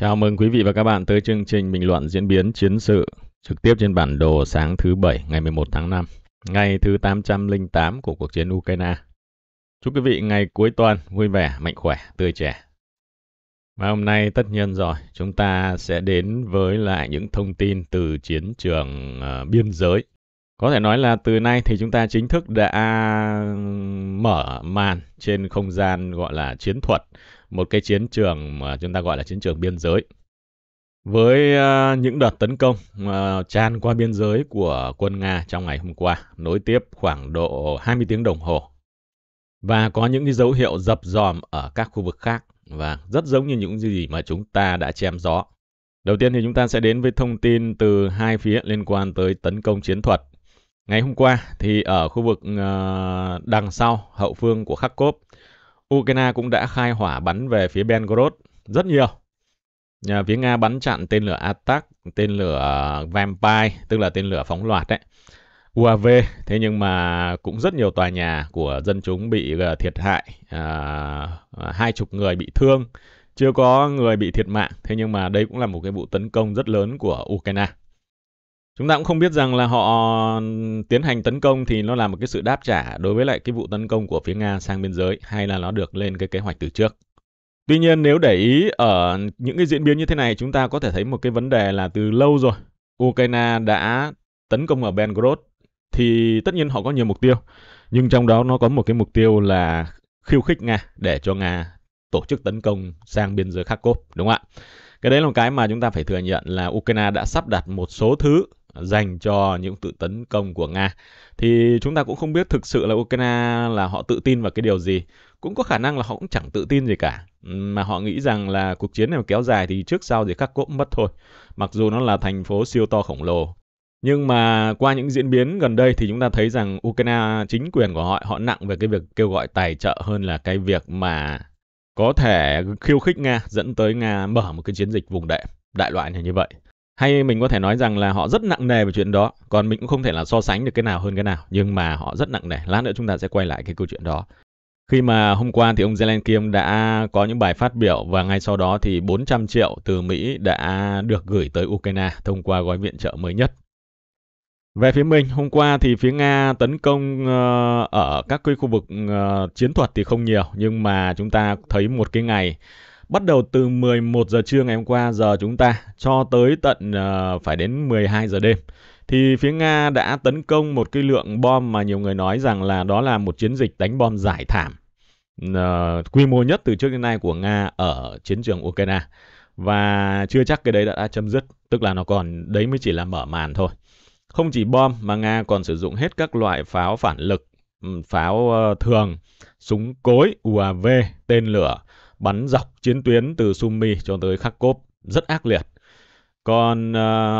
Chào mừng quý vị và các bạn tới chương trình bình luận diễn biến chiến sự trực tiếp trên bản đồ sáng thứ Bảy ngày 11 tháng 5, ngày thứ 808 của cuộc chiến Ukraine. Chúc quý vị ngày cuối tuần vui vẻ, mạnh khỏe, tươi trẻ. Và hôm nay tất nhiên rồi, chúng ta sẽ đến với lại những thông tin từ chiến trường uh, biên giới. Có thể nói là từ nay thì chúng ta chính thức đã mở màn trên không gian gọi là chiến thuật một cái chiến trường mà chúng ta gọi là chiến trường biên giới. Với à, những đợt tấn công uh, tràn qua biên giới của quân Nga trong ngày hôm qua, nối tiếp khoảng độ 20 tiếng đồng hồ. Và có những cái dấu hiệu dập dòm ở các khu vực khác và rất giống như những gì mà chúng ta đã chém gió. Đầu tiên thì chúng ta sẽ đến với thông tin từ hai phía liên quan tới tấn công chiến thuật. Ngày hôm qua thì ở khu vực à, đằng sau hậu phương của Kharkov Ukraine cũng đã khai hỏa bắn về phía Belgorod rất nhiều. À, phía Nga bắn chặn tên lửa Attack, tên lửa ờ, Vampire, tức là tên lửa phóng loạt đấy. UAV, thế nhưng mà cũng rất nhiều tòa nhà của dân chúng bị ờ, thiệt hại, à, hai chục người bị thương, chưa có người bị thiệt mạng. Thế nhưng mà đây cũng là một cái vụ tấn công rất lớn của Ukraine chúng ta cũng không biết rằng là họ ừ, tiến hành tấn công thì nó là một cái sự đáp trả đối với lại cái vụ tấn công của phía Nga sang biên giới hay là nó được lên cái kế hoạch từ trước. Tuy nhiên nếu để ý ở những cái diễn biến như thế này chúng ta có thể thấy một cái vấn đề là từ lâu rồi Ukraine đã tấn công ở Belgorod thì tất nhiên họ có nhiều mục tiêu nhưng trong đó nó có một cái mục tiêu là khiêu khích Nga để cho Nga tổ chức tấn công sang biên giới Kharkov đúng không ạ? Cái đấy là một cái mà chúng ta phải thừa nhận là Ukraine đã sắp đặt một số thứ dành cho những tự tấn công của Nga. Thì chúng ta cũng không biết thực sự là Ukraine là họ tự tin vào cái điều gì. Cũng có khả năng là họ cũng chẳng tự tin gì cả. Mà họ nghĩ rằng là cuộc chiến này kéo dài thì trước sau thì khắc cũng mất thôi. Mặc dù nó là thành phố siêu to khổng lồ. Nhưng mà qua những diễn biến gần đây thì chúng ta thấy rằng Ukraine chính quyền của họ họ nặng về cái việc kêu gọi tài trợ hơn là cái việc mà có thể khiêu khích Nga dẫn tới Nga mở một cái chiến dịch vùng đệm đại loại là như vậy hay mình có thể nói rằng là họ rất nặng nề về chuyện đó còn mình cũng không thể là so sánh được cái nào hơn cái nào nhưng mà họ rất nặng nề lát nữa chúng ta sẽ quay lại cái câu chuyện đó khi mà hôm qua thì ông Zelensky đã có những bài phát biểu và ngay sau đó thì 400 triệu từ Mỹ đã được gửi tới Ukraine thông qua gói viện trợ mới nhất. Về phía mình, hôm qua thì phía Nga tấn công ờ, ở các khu vực ờ, chiến thuật thì không nhiều nhưng mà chúng ta thấy một cái ngày bắt đầu từ 11 giờ trưa ngày hôm qua giờ chúng ta cho tới tận uh, phải đến 12 giờ đêm thì phía Nga đã tấn công một cái lượng bom mà nhiều người nói rằng là đó là một chiến dịch đánh bom giải thảm uh, quy mô nhất từ trước đến nay của Nga ở chiến trường Ukraine và chưa chắc cái đấy đã, đã chấm dứt tức là nó còn đấy mới chỉ là mở màn thôi không chỉ bom mà Nga còn sử dụng hết các loại pháo phản lực pháo ờ, thường súng cối UAV tên lửa bắn dọc chiến tuyến từ Sumy cho tới Kharkov rất ác liệt. Còn uh,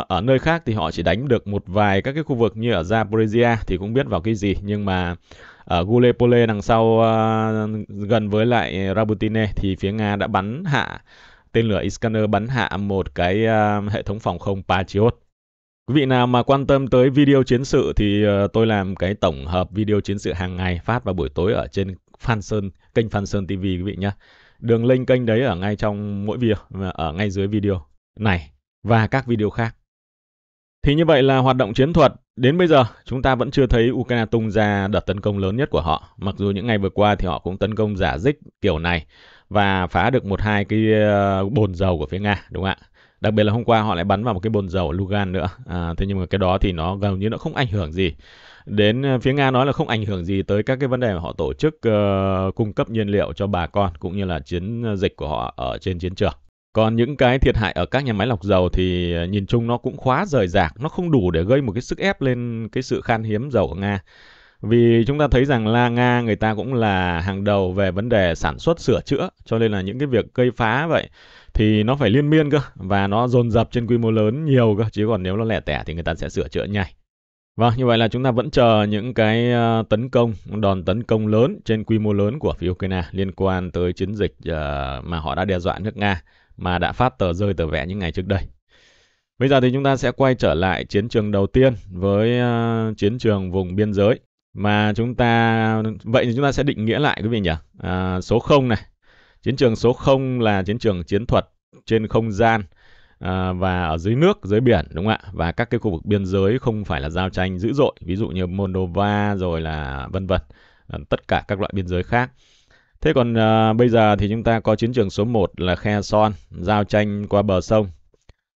ở nơi khác thì họ chỉ đánh được một vài các cái khu vực như ở Zaporizhia thì cũng biết vào cái gì nhưng mà ở Gulepole đằng sau uh, gần với lại Rabutine thì phía Nga đã bắn hạ tên lửa Iskander bắn hạ một cái uh, hệ thống phòng không Patriot. Quý vị nào mà quan tâm tới video chiến sự thì uh, tôi làm cái tổng hợp video chiến sự hàng ngày phát vào buổi tối ở trên Phan Sơn, kênh Phan Sơn TV quý vị nhé. Đường link kênh đấy ở ngay trong mỗi video, ở ngay dưới video này và các video khác. Thì như vậy là hoạt động chiến thuật đến bây giờ chúng ta vẫn chưa thấy Ukraine tung ra đợt tấn công lớn nhất của họ. Mặc dù những ngày vừa qua thì họ cũng tấn công giả dích kiểu này và phá được một hai cái ờ, bồn dầu của phía Nga đúng không ạ? Đặc biệt là hôm qua họ lại bắn vào một cái bồn dầu ở Lugan nữa. À, thế nhưng mà cái đó thì nó gần như nó không ảnh hưởng gì đến ờ, phía Nga nói là không ảnh hưởng gì tới các cái vấn đề mà họ tổ chức uh, cung cấp nhiên liệu cho bà con cũng như là chiến ờ, dịch của họ ở trên chiến trường. Còn những cái thiệt hại ở các nhà máy lọc dầu thì nhìn chung nó cũng khóa rời rạc, nó không đủ để gây một cái sức ép lên cái sự khan hiếm dầu của Nga. Vì chúng ta thấy rằng là Nga người ta cũng là hàng đầu về vấn đề sản xuất sửa chữa, cho nên là những cái việc gây phá vậy thì nó phải liên miên cơ và nó dồn dập trên quy mô lớn nhiều cơ, chứ còn nếu nó lẻ tẻ thì người ta sẽ sửa chữa nhảy. Vâng, như vậy là chúng ta vẫn chờ những cái ờ, tấn công, đòn tấn công lớn trên quy mô lớn của phía Ukraine liên quan tới chiến dịch ờ, mà họ đã đe dọa nước Nga mà đã phát tờ rơi tờ vẽ những ngày trước đây. Bây giờ thì chúng ta sẽ quay trở lại chiến trường đầu tiên với ờ, chiến trường vùng biên giới mà chúng ta vậy thì chúng ta sẽ định nghĩa lại quý vị nhỉ. À, số 0 này. Chiến trường số 0 là chiến trường chiến thuật trên không gian À, và ở dưới nước, dưới biển đúng không ạ? Và các cái khu vực biên giới không phải là giao tranh dữ dội, ví dụ như Moldova rồi là vân vân, à, tất cả các loại biên giới khác. Thế còn à, bây giờ thì chúng ta có chiến trường số 1 là Khe Son, giao tranh qua bờ sông.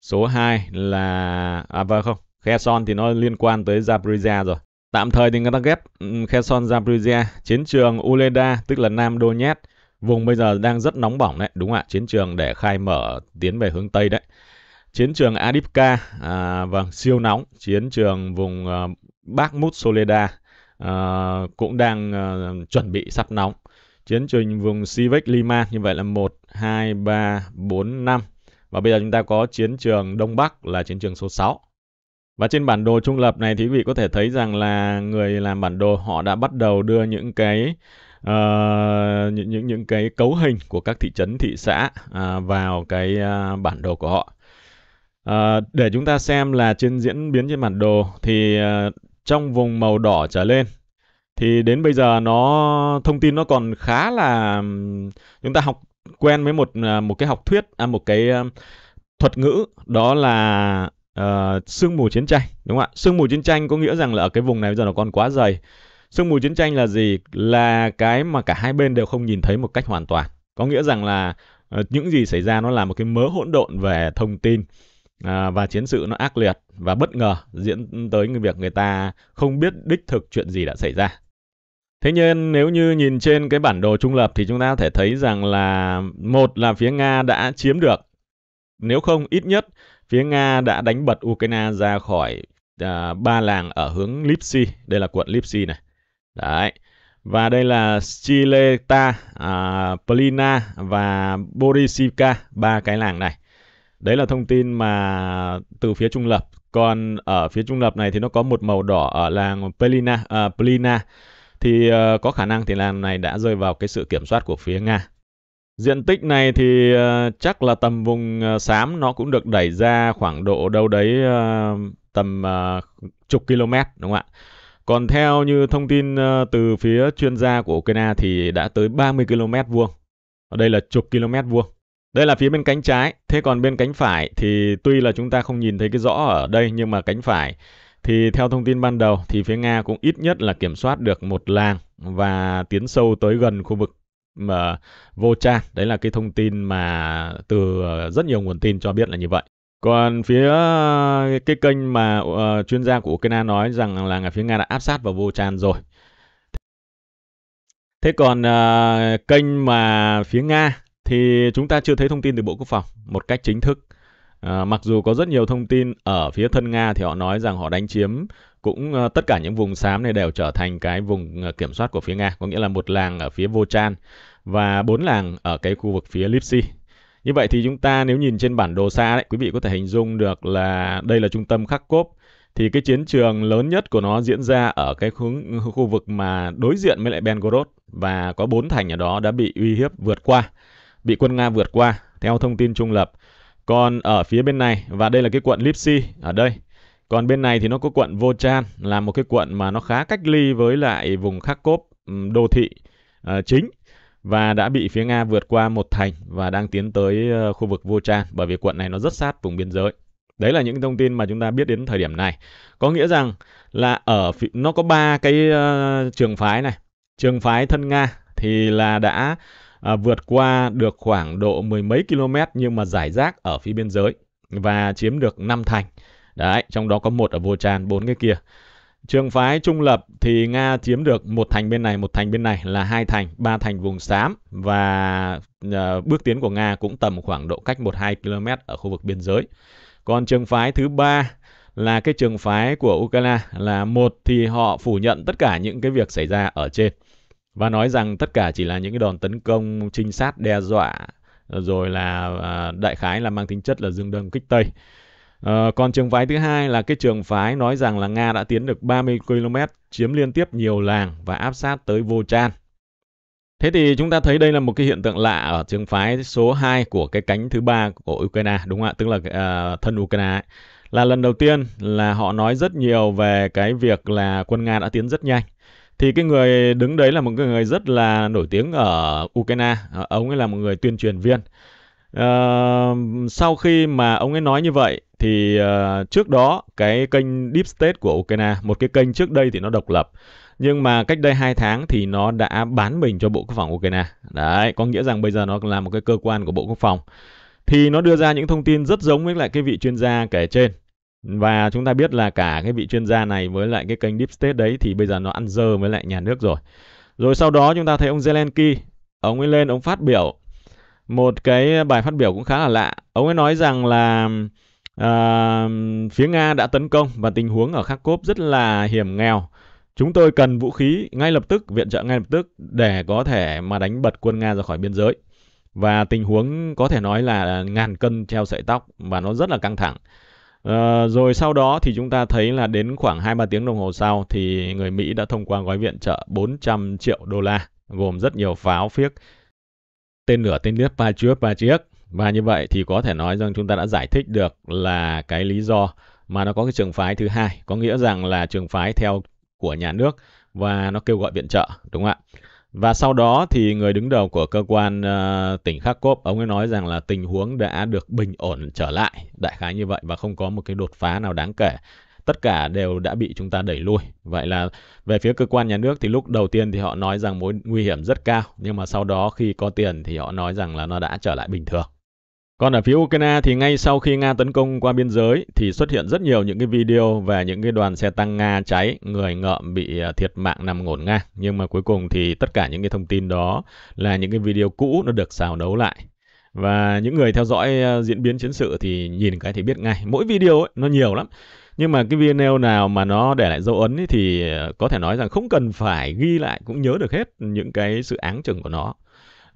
Số 2 là à vâng không, Khe Son thì nó liên quan tới Zaporizhia rồi. Tạm thời thì người ta ghép ừ, Kherson Zaporizhia, chiến trường Uleda tức là Nam Donetsk, vùng bây giờ đang rất nóng bỏng đấy, đúng ạ, chiến trường để khai mở tiến về hướng Tây đấy chiến trường Adipka à, vâng siêu nóng chiến trường vùng à, Bắc Mút Soleda à, ờ, cũng đang à, chuẩn bị sắp nóng chiến trường vùng Sivek Lima như vậy là 1 2 3 4 5 và bây giờ chúng ta có chiến trường Đông Bắc là chiến trường số 6 và trên bản đồ trung lập này thì quý vị có thể thấy rằng là người làm bản đồ họ đã bắt đầu đưa những cái uh, những những những cái cấu hình của các thị trấn thị xã uh, vào cái uh, bản đồ của họ À, để chúng ta xem là trên diễn biến trên bản đồ thì uh, trong vùng màu đỏ trở lên thì đến bây giờ nó thông tin nó còn khá là chúng ta học quen với một ờ, một cái học thuyết à, một cái thuật ngữ đó là uh, sương mù chiến tranh đúng không ạ sương mù chiến tranh có nghĩa rằng là ở cái vùng này bây giờ nó còn quá dày sương mù chiến tranh là gì là cái mà cả hai bên đều không nhìn thấy một cách hoàn toàn có nghĩa rằng là uh, những gì xảy ra nó là một cái mớ hỗn độn về thông tin à, và chiến sự nó ác liệt và bất ngờ diễn tới người việc người ta không biết đích thực chuyện gì đã xảy ra. Thế nhưng nếu như nhìn trên cái bản đồ trung lập thì chúng ta có thể thấy rằng là một là phía Nga đã chiếm được. Nếu không ít nhất phía Nga đã đánh bật Ukraine ra khỏi à, ba làng ở hướng Lipsy, đây là quận Lipsy này. Đấy. Và đây là Chileta, à, Plina và Borisivka, ba cái làng này. Đấy là thông tin mà từ phía trung lập. Còn ở phía trung lập này thì nó có một màu đỏ ở làng Pelina, à, Plina. Thì uh, có khả năng thì làng này đã rơi vào cái sự kiểm soát của phía Nga. Diện tích này thì uh, chắc là tầm vùng uh, xám nó cũng được đẩy ra khoảng độ đâu đấy uh, tầm uh, chục km đúng không ạ? Còn theo như thông tin uh, từ phía chuyên gia của Ukraine thì đã tới 30 km vuông. Ở đây là chục km vuông. Đây là phía bên cánh trái, thế còn bên cánh phải thì tuy là chúng ta không nhìn thấy cái rõ ở đây nhưng mà cánh phải thì theo thông tin ban đầu thì phía Nga cũng ít nhất là kiểm soát được một làng và tiến sâu tới gần khu vực mà vô trang. Đấy là cái thông tin mà từ ờ, rất nhiều nguồn tin cho biết là như vậy. Còn phía ờ, cái kênh mà ờ, chuyên gia của Ukraine nói rằng là phía Nga đã áp sát vào vô trang rồi. Thế còn kênh mà phía Nga thì chúng ta chưa thấy thông tin từ Bộ Quốc phòng một cách chính thức. À, mặc dù có rất nhiều thông tin ở phía thân Nga thì họ nói rằng họ đánh chiếm cũng uh, tất cả những vùng xám này đều trở thành cái vùng ờ, kiểm soát của phía Nga, có nghĩa là một làng ở phía Vochan và bốn làng ở cái khu vực phía Lipsy. Như vậy thì chúng ta nếu nhìn trên bản đồ xa đấy, quý vị có thể hình dung được là đây là trung tâm Kharkov thì cái chiến trường lớn nhất của nó diễn ra ở cái hướng khu vực mà đối diện với lại Belgorod và có bốn thành ở đó đã bị uy hiếp vượt qua bị quân Nga vượt qua, theo thông tin trung lập. Còn ở phía bên này, và đây là cái quận Lipsi ở đây. Còn bên này thì nó có quận Vochan là một cái quận mà nó khá cách ly với lại vùng Kharkov đô thị uh, chính và đã bị phía Nga vượt qua một thành và đang tiến tới uh, khu vực Vochan bởi vì quận này nó rất sát vùng biên giới. Đấy là những thông tin mà chúng ta biết đến thời điểm này. Có nghĩa rằng là ở nó có ba cái uh, trường phái này. Trường phái thân Nga thì là đã à, vượt qua được khoảng độ mười mấy km nhưng mà giải rác ở phía biên giới và chiếm được năm thành. Đấy, trong đó có một ở Vô Tràn, bốn cái kia. Trường phái trung lập thì Nga chiếm được một thành bên này, một thành bên này là hai thành, ba thành vùng xám và uh, bước tiến của Nga cũng tầm khoảng độ cách 1-2 km ở khu vực biên giới. Còn trường phái thứ ba là cái trường phái của Ukraine là một thì họ phủ nhận tất cả những cái việc xảy ra ở trên và nói rằng tất cả chỉ là những cái đòn tấn công trinh sát đe dọa rồi là à, đại khái là mang tính chất là dương đông kích tây. À, còn trường phái thứ hai là cái trường phái nói rằng là Nga đã tiến được 30 km, chiếm liên tiếp nhiều làng và áp sát tới Vô Chan. Thế thì chúng ta thấy đây là một cái hiện tượng lạ ở trường phái số 2 của cái cánh thứ ba của Ukraine, đúng không ạ? Tức là uh, thân Ukraine ấy. Là lần đầu tiên là họ nói rất nhiều về cái việc là quân Nga đã tiến rất nhanh thì cái người đứng đấy là một cái người rất là nổi tiếng ở Ukraine ờ, ông ấy là một người tuyên truyền viên Uh, sau khi mà ông ấy nói như vậy thì uh, trước đó cái kênh Deep State của Ukraine, một cái kênh trước đây thì nó độc lập, nhưng mà cách đây 2 tháng thì nó đã bán mình cho Bộ Quốc phòng Ukraine. Đấy, có nghĩa rằng bây giờ nó là một cái cơ quan của Bộ Quốc phòng. Thì nó đưa ra những thông tin rất giống với lại cái vị chuyên gia kể trên. Và chúng ta biết là cả cái vị chuyên gia này với lại cái kênh Deep State đấy thì bây giờ nó ăn dơ với lại nhà nước rồi. Rồi sau đó chúng ta thấy ông Zelensky, ông ấy lên ông phát biểu một cái bài phát biểu cũng khá là lạ. Ông ấy nói rằng là à, phía Nga đã tấn công và tình huống ở Kharkov rất là hiểm nghèo. Chúng tôi cần vũ khí ngay lập tức, viện trợ ngay lập tức để có thể mà đánh bật quân Nga ra khỏi biên giới. Và tình huống có thể nói là ngàn cân treo sợi tóc và nó rất là căng thẳng. Ờ, rồi sau đó thì chúng ta thấy là đến khoảng 2-3 tiếng đồng hồ sau thì người Mỹ đã thông qua gói viện trợ 400 triệu đô la, gồm rất nhiều pháo phiếc, tên lửa tên liếp Patriot Patriot. Và như vậy thì có thể nói rằng chúng ta đã giải thích được là cái lý do mà nó có cái trường phái thứ hai, có nghĩa rằng là trường phái theo của nhà nước và nó kêu gọi viện trợ, đúng không ạ? Và sau đó thì người đứng đầu của cơ quan uh, tỉnh Kharkov ông ấy nói rằng là tình huống đã được bình ổn trở lại, đại khái như vậy và không có một cái đột phá nào đáng kể. Tất cả đều đã bị chúng ta đẩy lui. Vậy là về phía cơ quan nhà nước thì lúc đầu tiên thì họ nói rằng mối nguy hiểm rất cao, nhưng mà sau đó khi có tiền thì họ nói rằng là nó đã trở lại bình thường. Còn ở phía Ukraine thì ngay sau khi Nga tấn công qua biên giới thì xuất hiện rất nhiều những cái video về những cái đoàn xe tăng Nga cháy, người ngợm bị à, thiệt mạng nằm ngổn ngang. Nhưng mà cuối cùng thì tất cả những cái thông tin đó là những cái video cũ nó được xào đấu lại. Và những người theo dõi à, diễn biến chiến sự thì nhìn cái thì biết ngay. Mỗi video ấy, nó nhiều lắm. Nhưng mà cái video nào mà nó để lại dấu ấn ấy thì à, có thể nói rằng không cần phải ghi lại cũng nhớ được hết những cái sự áng chừng của nó.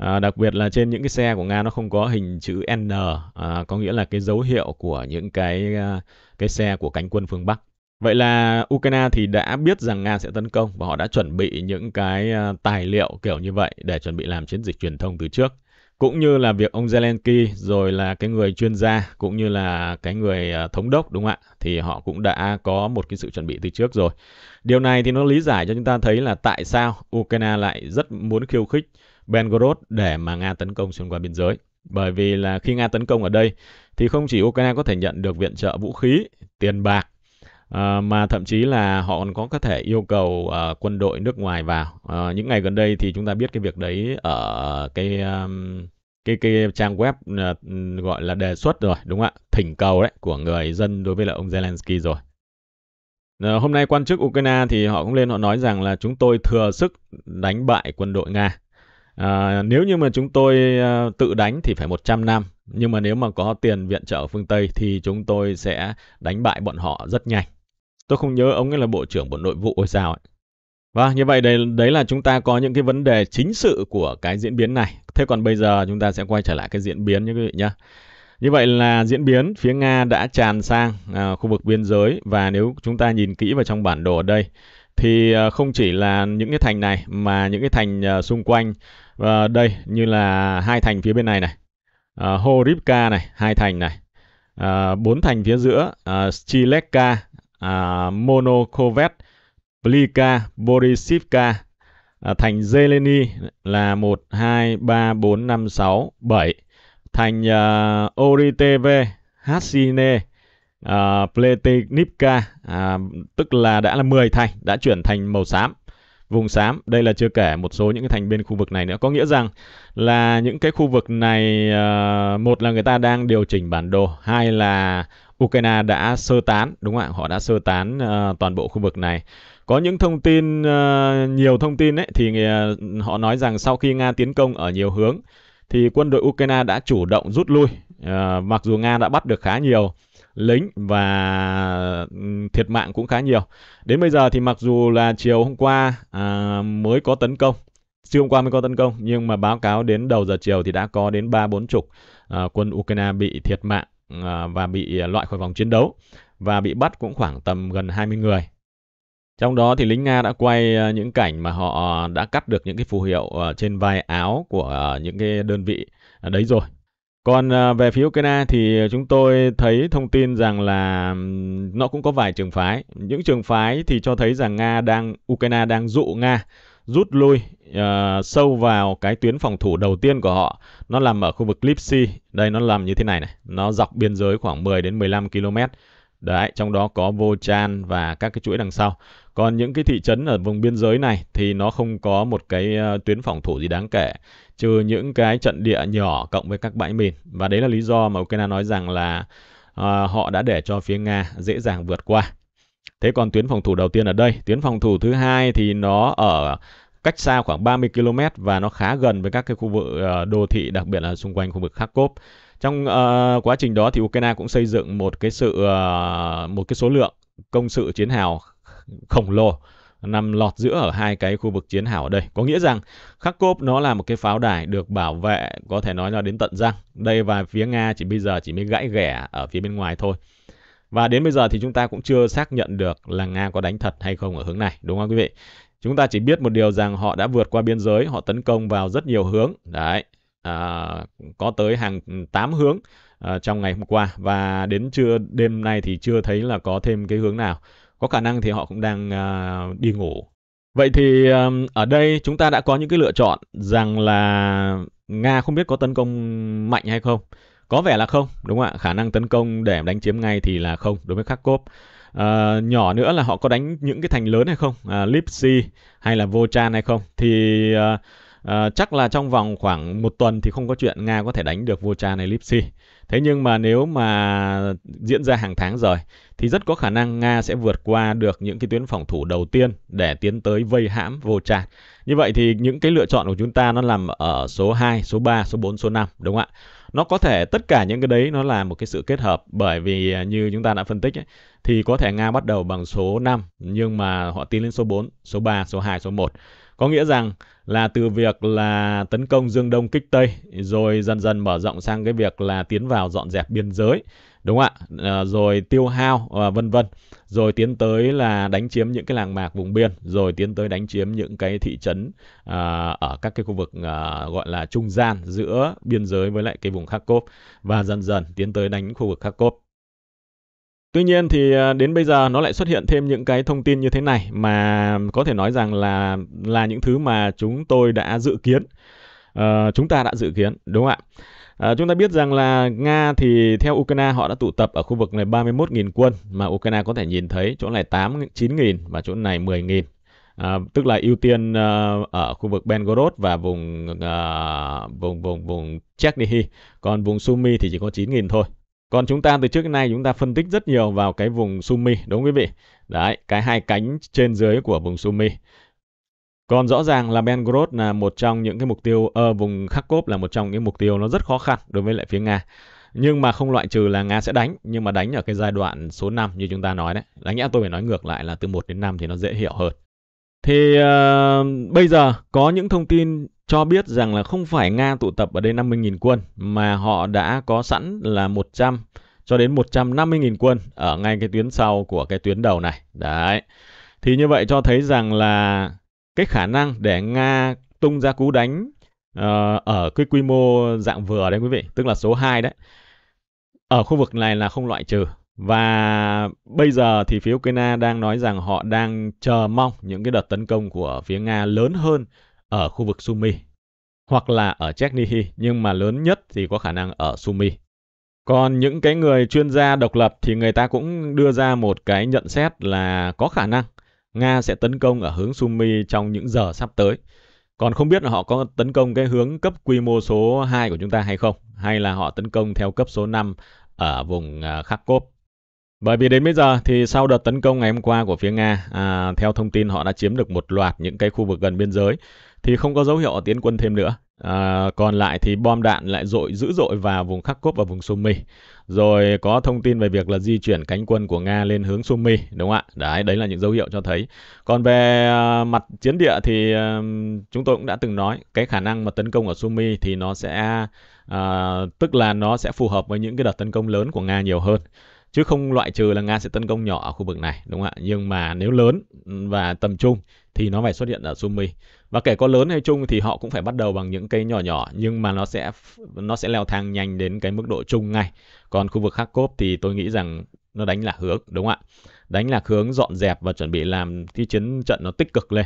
À, đặc biệt là trên những cái xe của Nga nó không có hình chữ N, à, có nghĩa là cái dấu hiệu của những cái à, cái xe của cánh quân phương Bắc. Vậy là Ukraine thì đã biết rằng Nga sẽ tấn công và họ đã chuẩn bị những cái à, tài liệu kiểu như vậy để chuẩn bị làm chiến dịch truyền thông từ trước. Cũng như là việc ông Zelensky rồi là cái người chuyên gia cũng như là cái người à, thống đốc đúng không ạ? Thì họ cũng đã có một cái sự chuẩn bị từ trước rồi. Điều này thì nó lý giải cho chúng ta thấy là tại sao Ukraine lại rất muốn khiêu khích Belgorod để mà Nga tấn công xuyên qua biên giới. Bởi vì là khi Nga tấn công ở đây thì không chỉ Ukraine có thể nhận được viện trợ vũ khí, tiền bạc ờ, mà thậm chí là họ còn có có thể yêu cầu ờ, quân đội nước ngoài vào. Ờ, những ngày gần đây thì chúng ta biết cái việc đấy ở cái cái cái trang web gọi là đề xuất rồi đúng không ạ? Thỉnh cầu đấy của người dân đối với là ông Zelensky rồi. hôm nay quan chức Ukraine thì họ cũng lên họ nói rằng là chúng tôi thừa sức đánh bại quân đội Nga. À, nếu như mà chúng tôi à, tự đánh thì phải 100 năm, nhưng mà nếu mà có tiền viện trợ ở phương Tây thì chúng tôi sẽ đánh bại bọn họ rất nhanh. Tôi không nhớ ông ấy là bộ trưởng bộ nội vụ hay sao ấy. Và vâng, như vậy đấy, đấy là chúng ta có những cái vấn đề chính sự của cái diễn biến này. Thế còn bây giờ chúng ta sẽ quay trở lại cái diễn biến như quý vị nhá Như vậy là diễn biến phía Nga đã tràn sang à, khu vực biên giới và nếu chúng ta nhìn kỹ vào trong bản đồ ở đây thì à, không chỉ là những cái thành này mà những cái thành à, xung quanh à, đây như là hai thành phía bên này này Horipka này hai thành này bốn thành phía giữa Stileka Monokovet Plika Borisivka thành Zeleny là 1 2 3 4 5 6 7 thành uh, Oriteve Hassine uh, ờ, Pletinipka, uh, à, tức là đã là 10 thành, đã chuyển thành màu xám vùng xám. Đây là chưa kể một số những cái thành bên khu vực này nữa. Có nghĩa rằng là những cái khu vực này uh, một là người ta đang điều chỉnh bản đồ, hai là Ukraine đã sơ tán, đúng không ạ? Họ đã sơ tán uh, toàn bộ khu vực này. Có những thông tin uh, nhiều thông tin ấy thì uh, họ nói rằng sau khi Nga tiến công ở nhiều hướng thì quân đội Ukraine đã chủ động rút lui. Uh, mặc dù Nga đã bắt được khá nhiều lính và ừ, thiệt mạng cũng khá nhiều. Đến bây giờ thì mặc dù là chiều hôm qua à, mới có tấn công, siêu hôm qua mới có tấn công nhưng mà báo cáo đến đầu giờ chiều thì đã có đến ba bốn chục à, quân Ukraine bị thiệt mạng à, và bị loại khỏi vòng chiến đấu và bị bắt cũng khoảng tầm gần 20 người. Trong đó thì lính Nga đã quay à, những cảnh mà họ đã cắt được những cái phù hiệu à, trên vai áo của những cái đơn vị đấy rồi còn à, về phía Ukraine thì chúng tôi thấy thông tin rằng là nó cũng có vài trường phái. Những trường phái thì cho thấy rằng Nga đang Ukraine đang dụ Nga rút lui uh, sâu vào cái tuyến phòng thủ đầu tiên của họ. Nó nằm ở khu vực Lipsy. Đây nó làm như thế này này, nó dọc biên giới khoảng 10 đến 15 km. Đấy, trong đó có Vochan và các cái chuỗi đằng sau. Còn những cái thị trấn ở vùng biên giới này thì nó không có một cái uh, tuyến phòng thủ gì đáng kể trừ những cái trận địa nhỏ cộng với các bãi mìn. Và đấy là lý do mà Ukraine nói rằng là uh, họ đã để cho phía Nga dễ dàng vượt qua. Thế còn tuyến phòng thủ đầu tiên ở đây, tuyến phòng thủ thứ hai thì nó ở cách xa khoảng 30 km và nó khá gần với các cái khu vực ờ, đô thị đặc biệt là xung quanh khu vực Kharkov. Trong uh, quá trình đó thì Ukraine cũng xây dựng một cái sự uh, một cái số lượng công sự chiến hào khổng lồ nằm lọt giữa ở hai cái khu vực chiến hào ở đây. Có nghĩa rằng Kharkov nó là một cái pháo đài được bảo vệ có thể nói là đến tận răng. Đây và phía Nga chỉ bây giờ chỉ mới gãy ghẻ ở phía bên ngoài thôi. Và đến bây giờ thì chúng ta cũng chưa xác nhận được là Nga có đánh thật hay không ở hướng này, đúng không quý vị? Chúng ta chỉ biết một điều rằng họ đã vượt qua biên giới, họ tấn công vào rất nhiều hướng. Đấy, à, có tới hàng 8 hướng à, trong ngày hôm qua và đến trưa đêm nay thì chưa thấy là có thêm cái hướng nào có khả năng thì họ cũng đang uh, đi ngủ vậy thì um, ở đây chúng ta đã có những cái lựa chọn rằng là nga không biết có tấn công mạnh hay không có vẻ là không đúng không ạ khả năng tấn công để đánh chiếm ngay thì là không đối với kharkov À, nhỏ nữa là họ có đánh những cái thành lớn hay không à, Lipsi hay là Vochan hay không thì à, Ờ, chắc là trong vòng khoảng một tuần thì không có chuyện Nga có thể đánh được vua cha này Lipsi. Thế nhưng mà nếu mà diễn ra hàng tháng rồi thì rất có khả năng Nga sẽ vượt qua được những cái tuyến phòng thủ đầu tiên để tiến tới vây hãm Volchan. Như vậy thì những cái lựa chọn của chúng ta nó nằm ở số 2, số 3, số 4, số 5 đúng không ạ? Nó có thể tất cả những cái đấy nó là một cái sự kết hợp bởi vì à, như chúng ta đã phân tích ấy, thì có thể Nga bắt đầu bằng số 5 nhưng mà họ tiến lên số 4, số 3, số 2, số 1. Có nghĩa rằng là từ việc là tấn công Dương Đông kích Tây rồi dần dần mở rộng sang cái việc là tiến vào dọn dẹp biên giới đúng không ạ ờ, rồi tiêu hao à, vân vân rồi tiến tới là đánh chiếm những cái làng mạc vùng biên rồi tiến tới đánh chiếm những cái thị trấn ờ, ở các cái khu vực gọi là trung gian giữa biên giới với lại cái vùng khắc Kharkov và dần dần tiến tới đánh khu vực khắc Kharkov Tuy nhiên thì à, đến bây giờ nó lại xuất hiện thêm những cái thông tin như thế này mà có thể nói rằng là là những thứ mà chúng tôi đã dự kiến. Uh, chúng ta đã dự kiến, đúng không ạ? Uh, chúng ta biết rằng là Nga thì theo Ukraine họ đã tụ tập ở khu vực này 31.000 quân mà Ukraine có thể nhìn thấy chỗ này 8 9.000 và chỗ này 10.000. uh, ờ, tức là ưu tiên uh, ở khu vực bengorod và vùng uh, vùng vùng vùng Chernihiv, còn vùng Sumy thì chỉ có 9.000 thôi. Còn chúng ta từ trước đến nay chúng ta phân tích rất nhiều vào cái vùng Sumi đúng không quý vị? Đấy, cái hai cánh trên dưới của vùng Sumi. Còn rõ ràng là ben Belgorod là một trong những cái mục tiêu ở ờ, uh, vùng Kharkov là một trong những mục tiêu nó rất khó khăn đối với lại phía Nga. Nhưng mà không loại trừ là Nga sẽ đánh Nhưng mà đánh ở cái giai đoạn số 5 như chúng ta nói đấy Đáng nhẽ tôi phải nói ngược lại là từ 1 đến 5 thì nó dễ hiểu hơn thì uh, bây giờ có những thông tin cho biết rằng là không phải Nga tụ tập ở đây 50.000 quân mà họ đã có sẵn là 100 cho đến 150.000 quân ở ngay cái tuyến sau của cái tuyến đầu này. Đấy. Thì như vậy cho thấy rằng là cái khả năng để Nga tung ra cú đánh uh, ở cái quy mô dạng vừa đấy quý vị, tức là số 2 đấy. Ở khu vực này là không loại trừ và bây giờ thì phía Ukraine đang nói rằng họ đang chờ mong những cái đợt tấn công của phía Nga lớn hơn ở khu vực Sumy hoặc là ở Chernihiv nhưng mà lớn nhất thì có khả năng ở Sumy Còn những cái người chuyên gia độc lập thì người ta cũng đưa ra một cái nhận xét là có khả năng Nga sẽ tấn công ở hướng Sumy trong những giờ sắp tới. Còn không biết là họ có tấn công cái hướng cấp quy mô số 2 của chúng ta hay không, hay là họ tấn công theo cấp số 5 ở vùng à, Kharkov bởi vì đến bây giờ thì sau đợt tấn công ngày hôm qua của phía Nga, à, theo thông tin họ đã chiếm được một loạt những cái khu vực gần biên giới, thì không có dấu hiệu tiến quân thêm nữa. À, còn lại thì bom đạn lại dội dữ dội vào vùng khắc Kharkov và vùng Sumy. Rồi có thông tin về việc là di chuyển cánh quân của Nga lên hướng Sumy, đúng không ạ? Đấy, đấy là những dấu hiệu cho thấy. Còn về à, mặt chiến địa thì à, chúng tôi cũng đã từng nói cái khả năng mà tấn công ở Sumy thì nó sẽ à, tức là nó sẽ phù hợp với những cái đợt tấn công lớn của Nga nhiều hơn chứ không loại trừ là Nga sẽ tấn công nhỏ ở khu vực này đúng không ạ nhưng mà nếu lớn và tầm trung thì nó phải xuất hiện ở sumy và kể có lớn hay trung thì họ cũng phải bắt đầu bằng những cây nhỏ nhỏ nhưng mà nó sẽ nó sẽ leo thang nhanh đến cái mức độ trung ngay còn khu vực Kharkov thì tôi nghĩ rằng nó đánh lạc hướng đúng không ạ đánh lạc hướng dọn dẹp và chuẩn bị làm cái chiến trận nó tích cực lên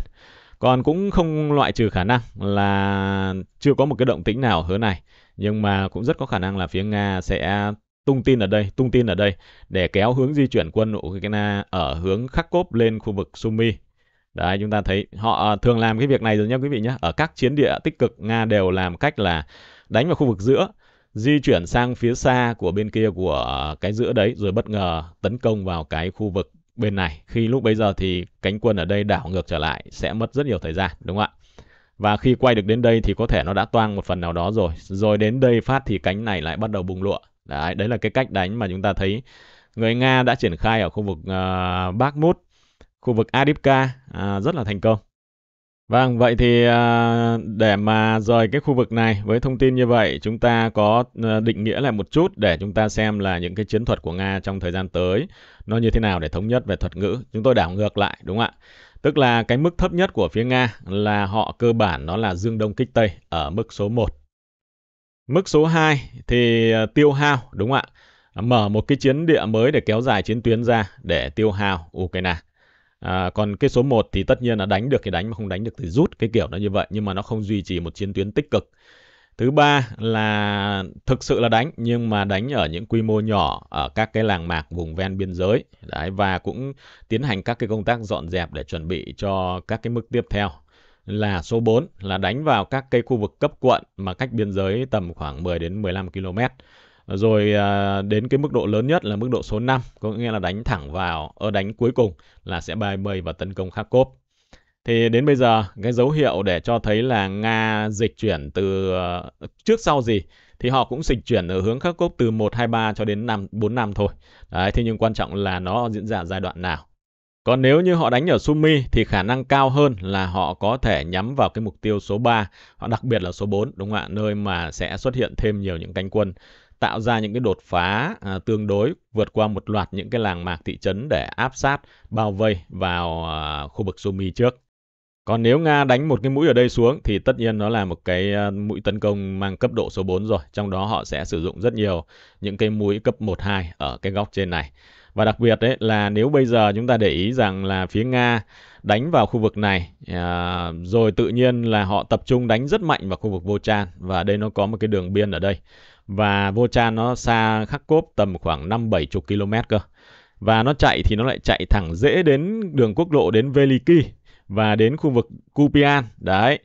còn cũng không loại trừ khả năng là chưa có một cái động tĩnh nào ở hứa này nhưng mà cũng rất có khả năng là phía Nga sẽ tung tin ở đây, tung tin ở đây để kéo hướng di chuyển quân Ukraine ở hướng Kharkov lên khu vực Sumy. Đấy, chúng ta thấy họ à, thường làm cái việc này rồi nhé quý vị nhé. Ở các chiến địa tích cực, Nga đều làm cách là đánh vào khu vực giữa, di chuyển sang phía xa của bên kia của cái giữa đấy rồi bất ngờ tấn công vào cái khu vực bên này. Khi lúc bây giờ thì cánh quân ở đây đảo ngược trở lại sẽ mất rất nhiều thời gian, đúng không ạ? Và khi quay được đến đây thì có thể nó đã toang một phần nào đó rồi. Rồi đến đây phát thì cánh này lại bắt đầu bùng lụa. Đấy, đấy là cái cách đánh mà chúng ta thấy người Nga đã triển khai ở khu vực uh, Bakhmut, khu vực Adipka uh, rất là thành công. Vâng, vậy thì uh, để mà rời cái khu vực này với thông tin như vậy, chúng ta có uh, định nghĩa lại một chút để chúng ta xem là những cái chiến thuật của Nga trong thời gian tới nó như thế nào để thống nhất về thuật ngữ. Chúng tôi đảo ngược lại, đúng không ạ? Tức là cái mức thấp nhất của phía Nga là họ cơ bản nó là Dương Đông Kích Tây ở mức số 1 Mức số 2 thì à, tiêu hao đúng không ạ? À, mở một cái chiến địa mới để kéo dài chiến tuyến ra để tiêu hao Ukraine. À, còn cái số 1 thì tất nhiên là đánh được thì đánh mà không đánh được thì rút cái kiểu nó như vậy nhưng mà nó không duy trì một chiến tuyến tích cực. Thứ ba là thực sự là đánh nhưng mà đánh ở những quy mô nhỏ ở các cái làng mạc vùng ven biên giới. Đấy và cũng tiến hành các cái công tác dọn dẹp để chuẩn bị cho các cái mức tiếp theo là số 4 là đánh vào các cây khu vực cấp quận mà cách biên giới tầm khoảng 10 đến 15 km. Rồi à, đến cái mức độ lớn nhất là mức độ số 5, có nghĩa là đánh thẳng vào ở ờ, đánh cuối cùng là sẽ bay mây và tấn công Kharkov. Thì đến bây giờ cái dấu hiệu để cho thấy là Nga dịch chuyển từ ờ, trước sau gì thì họ cũng dịch chuyển ở hướng Kharkov từ 123 cho đến 5 45 thôi. Đấy, thế nhưng quan trọng là nó diễn ra giai đoạn nào còn nếu như họ đánh ở Sumi thì khả năng cao hơn là họ có thể nhắm vào cái mục tiêu số 3, họ đặc biệt là số 4 đúng không ạ, nơi mà sẽ xuất hiện thêm nhiều những cánh quân tạo ra những cái đột phá à, tương đối vượt qua một loạt những cái làng mạc thị trấn để áp sát bao vây vào à, khu vực Sumi trước. Còn nếu Nga đánh một cái mũi ở đây xuống thì tất nhiên nó là một cái à, mũi tấn công mang cấp độ số 4 rồi. Trong đó họ sẽ sử dụng rất nhiều những cái mũi cấp 1-2 ở cái góc trên này và đặc biệt đấy là nếu bây giờ chúng ta để ý rằng là phía nga đánh vào khu vực này à, rồi tự nhiên là họ tập trung đánh rất mạnh vào khu vực vô chan và đây nó có một cái đường biên ở đây và vô chan nó xa kharkov tầm khoảng năm bảy chục km cơ và nó chạy thì nó lại chạy thẳng dễ đến đường quốc lộ đến veliki và đến khu vực kupian đấy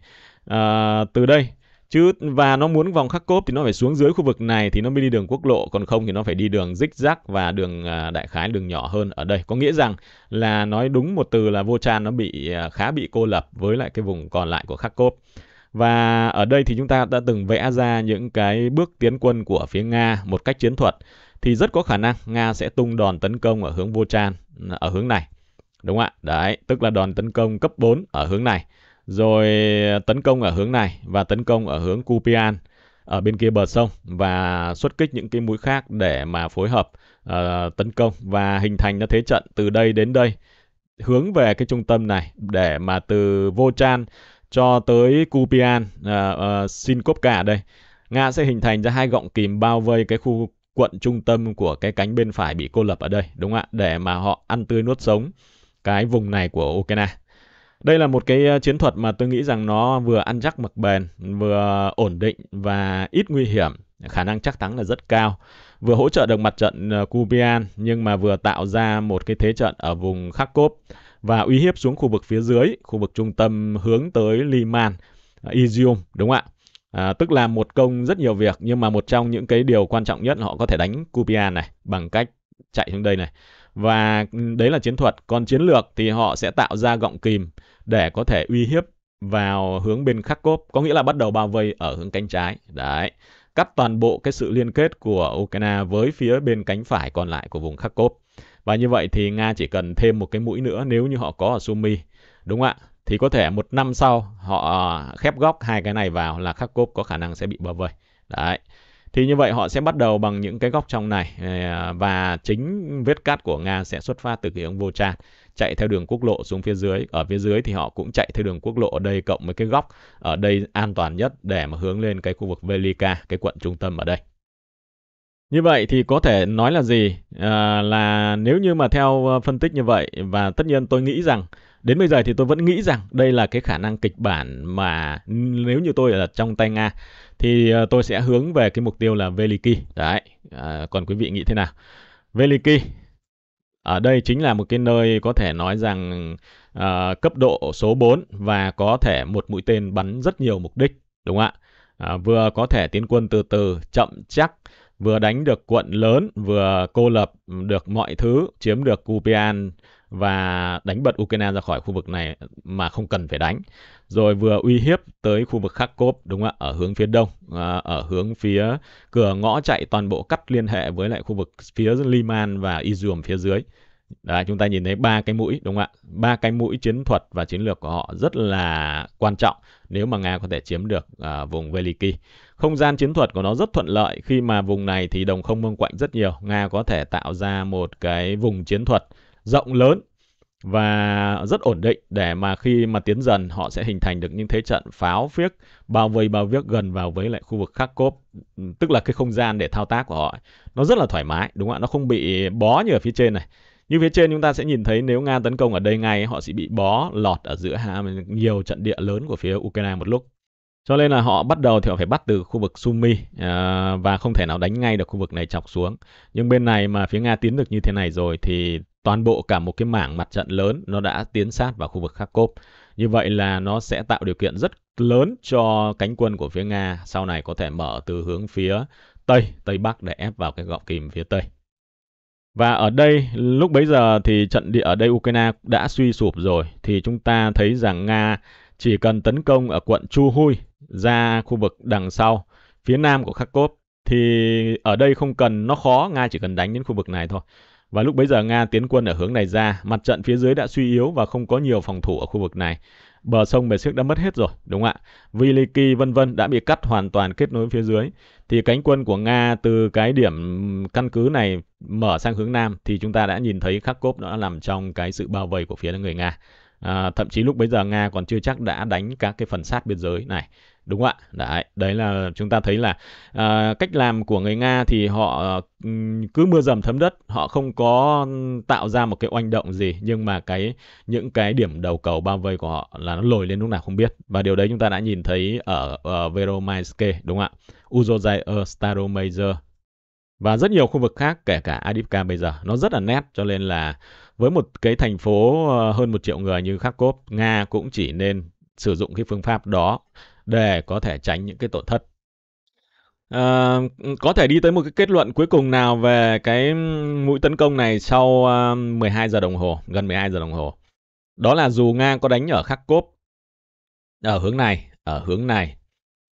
à, từ đây chứ và nó muốn vòng khắc cốp thì nó phải xuống dưới khu vực này thì nó mới đi đường quốc lộ còn không thì nó phải đi đường dích rắc và đường à, đại khái đường nhỏ hơn ở đây có nghĩa rằng là nói đúng một từ là vô tràn nó bị à, khá bị cô lập với lại cái vùng còn lại của khắc cốp và ở đây thì chúng ta đã từng vẽ ra những cái bước tiến quân của phía nga một cách chiến thuật thì rất có khả năng nga sẽ tung đòn tấn công ở hướng vô tràn ở hướng này đúng không ạ đấy tức là đòn tấn công cấp 4 ở hướng này rồi à, tấn công ở hướng này và tấn công ở hướng Kupian ở bên kia bờ sông và xuất kích những cái mũi khác để mà phối hợp uh, tấn công và hình thành ra thế trận từ đây đến đây hướng về cái trung tâm này để mà từ Vochan cho tới Kupian, uh, à, uh, Sinkovka ở đây. Nga sẽ hình thành ra hai gọng kìm bao vây cái khu quận trung tâm của cái cánh bên phải bị cô lập ở đây, đúng không ạ? Để mà họ ăn tươi nuốt sống cái vùng này của Ukraine. Đây là một cái ờ, chiến thuật mà tôi nghĩ rằng nó vừa ăn chắc mặc bền, vừa ổn định và ít nguy hiểm, khả năng chắc thắng là rất cao. Vừa hỗ trợ được mặt trận ờ, Kubian nhưng mà vừa tạo ra một cái thế trận ở vùng Kharkov và uy hiếp xuống khu vực phía dưới, khu vực trung tâm hướng tới Liman, ờ, Izium, đúng không ạ? À, tức là một công rất nhiều việc nhưng mà một trong những cái điều quan trọng nhất là họ có thể đánh Kupian này bằng cách chạy xuống đây này và đấy là chiến thuật còn chiến lược thì họ sẽ tạo ra gọng kìm để có thể uy hiếp vào hướng bên khắc Kharkov có nghĩa là bắt đầu bao vây ở hướng cánh trái đấy cắt toàn bộ cái sự liên kết của Ukraine với phía bên cánh phải còn lại của vùng khắc Kharkov và như vậy thì Nga chỉ cần thêm một cái mũi nữa nếu như họ có ở Sumy đúng không ạ thì có thể một năm sau họ khép góc hai cái này vào là khắc Kharkov có khả năng sẽ bị bao vây đấy thì như vậy họ sẽ bắt đầu bằng những cái góc trong này ờ, và chính vết cắt của Nga sẽ xuất phát từ cái ông vô tràn chạy theo đường quốc lộ xuống phía dưới. Ở phía dưới thì họ cũng chạy theo đường quốc lộ ở đây cộng với cái góc ở đây an toàn nhất để mà hướng lên cái khu vực Velika, cái quận trung tâm ở đây. Như vậy thì có thể nói là gì? À, là nếu như mà theo ờ, phân tích như vậy và tất nhiên tôi nghĩ rằng đến bây giờ thì tôi vẫn nghĩ rằng đây là cái khả năng kịch bản mà nếu như tôi ở trong tay Nga thì ờ, tôi sẽ hướng về cái mục tiêu là Veliki. Đấy, à, còn quý vị nghĩ thế nào? Veliki ở đây chính là một cái nơi có thể nói rằng à, cấp độ số 4 và có thể một mũi tên bắn rất nhiều mục đích, đúng không ạ? À, vừa có thể tiến quân từ từ, chậm chắc, vừa đánh được quận lớn, vừa cô lập được mọi thứ, chiếm được Kupian và đánh bật Ukraine ra khỏi khu vực này mà không cần phải đánh. Rồi vừa uy hiếp tới khu vực Kharkov đúng không ạ, ở hướng phía đông, à, ở hướng phía cửa ngõ chạy toàn bộ cắt liên hệ với lại khu vực phía Liman và Izium phía dưới. Đấy, chúng ta nhìn thấy ba cái mũi đúng không ạ? Ba cái mũi chiến thuật và chiến lược của họ rất là quan trọng nếu mà Nga có thể chiếm được uh, vùng Veliki. Không gian chiến thuật của nó rất thuận lợi khi mà vùng này thì đồng không mương quạnh rất nhiều. Nga có thể tạo ra một cái vùng chiến thuật rộng lớn và rất ổn định để mà khi mà tiến dần họ sẽ hình thành được những thế trận pháo phiếc bao vây bao viếc gần vào với lại khu vực khắc Kharkov tức là cái không gian để thao tác của họ nó rất là thoải mái đúng không ạ nó không bị bó như ở phía trên này như phía trên chúng ta sẽ nhìn thấy nếu Nga tấn công ở đây ngay họ sẽ bị bó lọt ở giữa nhiều trận địa lớn của phía Ukraine một lúc cho nên là họ bắt đầu thì họ phải bắt từ khu vực sumy à, và không thể nào đánh ngay được khu vực này chọc xuống. Nhưng bên này mà phía Nga tiến được như thế này rồi thì toàn bộ cả một cái mảng mặt trận lớn nó đã tiến sát vào khu vực Kharkov. Như vậy là nó sẽ tạo điều kiện rất lớn cho cánh quân của phía Nga sau này có thể mở từ hướng phía Tây, Tây Bắc để ép vào cái gọng kìm phía Tây. Và ở đây, lúc bấy giờ thì trận địa ở đây Ukraine đã suy sụp rồi, thì chúng ta thấy rằng Nga chỉ cần tấn công ở quận Chu Hui ra khu vực đằng sau, phía nam của Kharkov, thì ở đây không cần, nó khó, Nga chỉ cần đánh đến khu vực này thôi. Và lúc bấy giờ Nga tiến quân ở hướng này ra, mặt trận phía dưới đã suy yếu và không có nhiều phòng thủ ở khu vực này. Bờ sông về trước đã mất hết rồi, đúng không ạ? Viliki vân vân đã bị cắt hoàn toàn kết nối phía dưới. Thì cánh quân của Nga từ cái điểm căn cứ này mở sang hướng Nam thì chúng ta đã nhìn thấy Kharkov đã nằm trong cái sự bao vây của phía người Nga. À, thậm chí lúc bấy giờ Nga còn chưa chắc đã đánh các cái phần sát biên giới này Đúng ạ. Đấy, đấy là chúng ta thấy là à, cách làm của người Nga thì họ cứ mưa dầm thấm đất, họ không có tạo ra một cái oanh động gì nhưng mà cái những cái điểm đầu cầu bao vây của họ là nó lồi lên lúc nào không biết. Và điều đấy chúng ta đã nhìn thấy ở, ở Veromaiske đúng không ạ? Uzozai Staromaiser và rất nhiều khu vực khác kể cả Adipka bây giờ nó rất là nét cho nên là với một cái thành phố ờ, hơn một triệu người như Kharkov, Nga cũng chỉ nên sử dụng cái phương pháp đó để có thể tránh những cái tổn thất. À, ờ, có thể đi tới một cái kết luận cuối cùng nào về cái mũi tấn công này sau uh, ờ, 12 giờ đồng hồ, gần 12 giờ đồng hồ. Đó là dù Nga có đánh ở khắc Kharkov ở hướng này, ở hướng này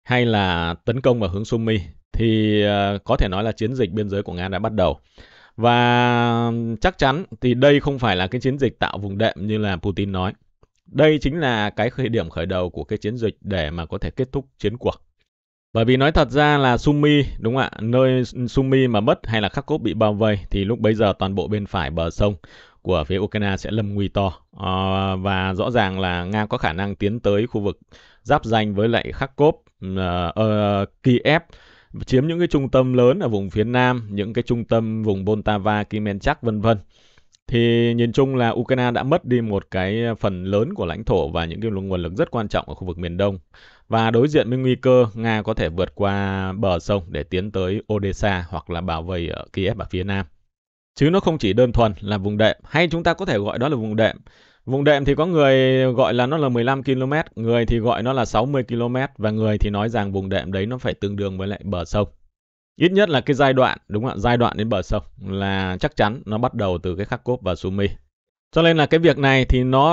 hay là tấn công vào hướng Sumi thì uh, có thể nói là chiến dịch biên giới của Nga đã bắt đầu. Và chắc chắn thì đây không phải là cái chiến dịch tạo vùng đệm như là Putin nói. Đây chính là cái khởi điểm khởi đầu của cái chiến dịch để mà có thể kết thúc chiến cuộc. Bởi vì nói thật ra là Sumi, đúng không ạ? Nơi Sumi mà mất hay là Kharkov bị bao vây thì lúc bấy giờ toàn bộ bên phải bờ sông của phía Ukraine sẽ lâm nguy to. À, và rõ ràng là Nga có khả năng tiến tới khu vực giáp danh với lại Kharkov, uh, uh, Kiev, chiếm những cái trung tâm lớn ở vùng phía Nam, những cái trung tâm vùng Poltava, Kimenchak vân vân. Thì nhìn chung là Ukraine đã mất đi một cái phần lớn của lãnh thổ và những cái nguồn lực rất quan trọng ở khu vực miền Đông. Và đối diện với nguy cơ Nga có thể vượt qua bờ sông để tiến tới Odessa hoặc là bảo vệ ở Kiev ở phía Nam. Chứ nó không chỉ đơn thuần là vùng đệm, hay chúng ta có thể gọi đó là vùng đệm. Vùng đệm thì có người gọi là nó là 15 km, người thì gọi nó là 60 km và người thì nói rằng vùng đệm đấy nó phải tương đương với lại bờ sông ít nhất là cái giai đoạn đúng không ạ giai đoạn đến bờ sông là chắc chắn nó bắt đầu từ cái khắc Kharkov và Sumy cho nên là cái việc này thì nó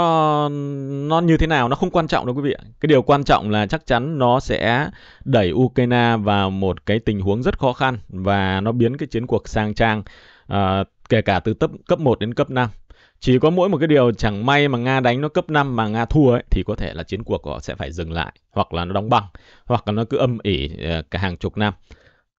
nó như thế nào nó không quan trọng đâu quý vị cái điều quan trọng là chắc chắn nó sẽ đẩy Ukraine vào một cái tình huống rất khó khăn và nó biến cái chiến cuộc sang trang à, kể cả từ cấp cấp 1 đến cấp 5 chỉ có mỗi một cái điều chẳng may mà Nga đánh nó cấp 5 mà Nga thua ấy thì có thể là chiến cuộc của họ sẽ phải dừng lại hoặc là nó đóng băng hoặc là nó cứ âm ỉ ờ, cả hàng chục năm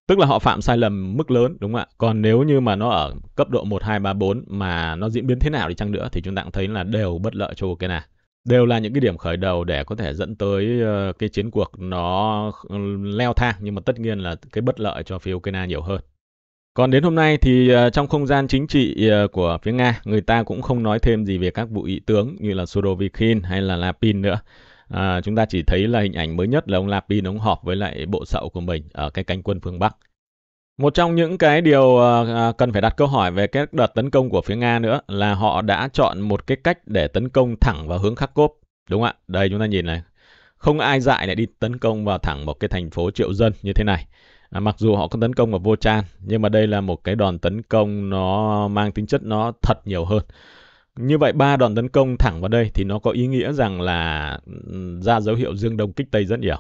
Tức là họ phạm sai lầm mức lớn đúng không ạ? Còn nếu như mà nó ở cấp độ 1 2 3 4 mà nó diễn biến thế nào đi chăng nữa thì chúng ta cũng thấy là đều bất lợi cho Ukraine. Đều là những cái điểm khởi đầu để có thể dẫn tới ờ, cái chiến cuộc nó leo thang nhưng mà tất nhiên là cái bất lợi cho phía Ukraine nhiều hơn. Còn đến hôm nay thì ờ, trong không gian chính trị ờ, của phía Nga, người ta cũng không nói thêm gì về các vụ ý tướng như là Surovikin hay là Lapin nữa à, chúng ta chỉ thấy là hình ảnh mới nhất là ông Lapin ông họp với lại bộ sậu của mình ở cái cánh quân phương Bắc. Một trong những cái điều à, à, cần phải đặt câu hỏi về các đợt tấn công của phía Nga nữa là họ đã chọn một cái cách để tấn công thẳng vào hướng Kharkov, đúng không ạ? Đây chúng ta nhìn này, không ai dại lại đi tấn công vào thẳng một cái thành phố triệu dân như thế này. À, mặc dù họ có tấn công vào Vô Chan, nhưng mà đây là một cái đòn tấn công nó mang tính chất nó thật nhiều hơn. Như vậy ba đòn tấn công thẳng vào đây thì nó có ý nghĩa rằng là ừ, ra dấu hiệu Dương Đông kích Tây rất nhiều.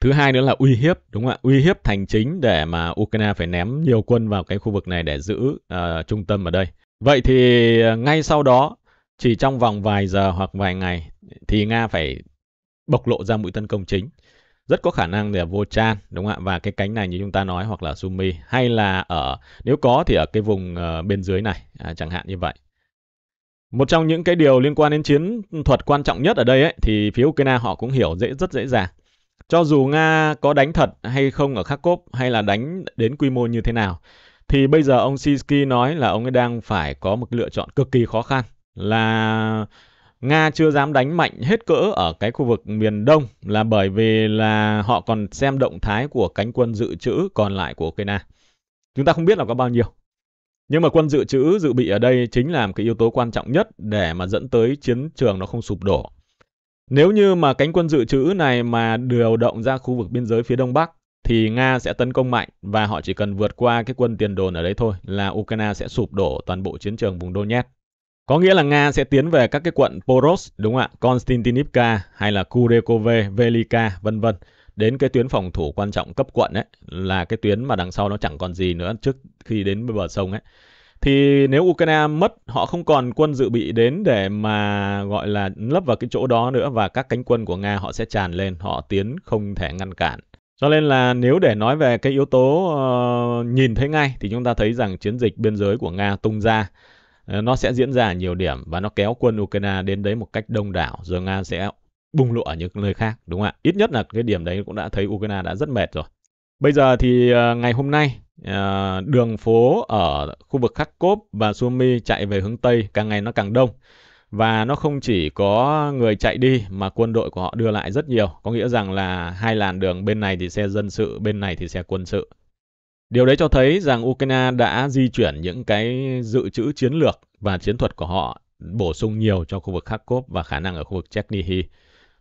Thứ hai nữa là uy hiếp, đúng không ạ? Uy hiếp thành chính để mà Ukraine phải ném nhiều quân vào cái khu vực này để giữ uh, trung tâm ở đây. Vậy thì ờ, ngay sau đó, chỉ trong vòng vài giờ hoặc vài ngày thì Nga phải bộc lộ ra mũi tấn công chính. Rất có khả năng là vô chan, đúng không ạ? Và cái cánh này như chúng ta nói hoặc là Sumi hay là ở nếu có thì ở cái vùng uh, bên dưới này, à, chẳng hạn như vậy. Một trong những cái điều liên quan đến chiến thuật quan trọng nhất ở đây ấy, thì phía Ukraine họ cũng hiểu dễ rất dễ dàng. Cho dù Nga có đánh thật hay không ở Kharkov hay là đánh đến quy mô như thế nào, thì bây giờ ông Sisky nói là ông ấy đang phải có một lựa chọn cực kỳ khó khăn là Nga chưa dám đánh mạnh hết cỡ ở cái khu vực miền Đông là bởi vì là họ còn xem động thái của cánh quân dự trữ còn lại của Ukraine. Chúng ta không biết là có bao nhiêu, nhưng mà quân dự trữ dự bị ở đây chính là một cái yếu tố quan trọng nhất để mà dẫn tới chiến trường nó không sụp đổ. Nếu như mà cánh quân dự trữ này mà điều động ra khu vực biên giới phía đông bắc thì Nga sẽ tấn công mạnh và họ chỉ cần vượt qua cái quân tiền đồn ở đấy thôi là Ukraine sẽ sụp đổ toàn bộ chiến trường vùng Donetsk. Có nghĩa là Nga sẽ tiến về các cái quận Poros, đúng không ạ, Konstantinivka hay là Kurekove, Velika, vân vân đến cái tuyến phòng thủ quan trọng cấp quận ấy là cái tuyến mà đằng sau nó chẳng còn gì nữa trước khi đến bờ sông ấy thì nếu Ukraine mất họ không còn quân dự bị đến để mà gọi là lấp vào cái chỗ đó nữa và các cánh quân của Nga họ sẽ tràn lên họ tiến không thể ngăn cản cho nên là nếu để nói về cái yếu tố uh, nhìn thấy ngay thì chúng ta thấy rằng chiến dịch biên giới của Nga tung ra ờ, nó sẽ diễn ra ở nhiều điểm và nó kéo quân Ukraine đến đấy một cách đông đảo rồi Nga sẽ bùng lộ ở những nơi khác đúng không ạ? Ít nhất là cái điểm đấy cũng đã thấy Ukraine đã rất mệt rồi. Bây giờ thì ờ, ngày hôm nay ờ, đường phố ở khu vực Kharkov và Sumy chạy về hướng Tây càng ngày nó càng đông và nó không chỉ có người chạy đi mà quân đội của họ đưa lại rất nhiều có nghĩa rằng là hai làn đường bên này thì xe dân sự bên này thì xe quân sự điều đấy cho thấy rằng ukraine đã di chuyển những cái dự trữ chiến lược và chiến thuật của họ bổ sung nhiều cho khu vực kharkov và khả năng ở khu vực Chernihiv.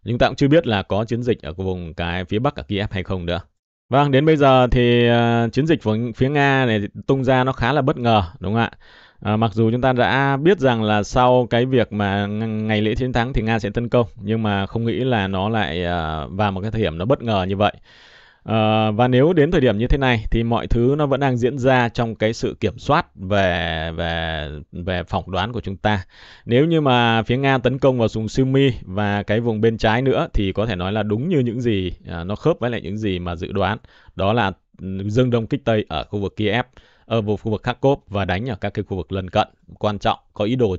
Chúng ta cũng chưa biết là có chiến dịch ở vùng cái phía bắc ở Kiev hay không nữa. Vâng, đến bây giờ thì ờ, chiến dịch của phía Nga này tung ra nó khá là bất ngờ, đúng không ạ? À, mặc dù chúng ta đã biết rằng là sau cái việc mà ngày lễ chiến thắng thì Nga sẽ tấn công nhưng mà không nghĩ là nó lại ờ, vào một cái thời điểm nó bất ngờ như vậy. À, và nếu đến thời điểm như thế này thì mọi thứ nó vẫn đang diễn ra trong cái sự kiểm soát về về về phỏng đoán của chúng ta. Nếu như mà phía Nga tấn công vào vùng Symi và cái vùng bên trái nữa thì có thể nói là đúng như những gì à, nó khớp với lại những gì mà dự đoán, đó là ừ, dương đông kích tây ở khu vực Kiev, ở ờ, khu vực Kharkov và đánh ở các cái khu vực lân cận quan trọng có ý đồ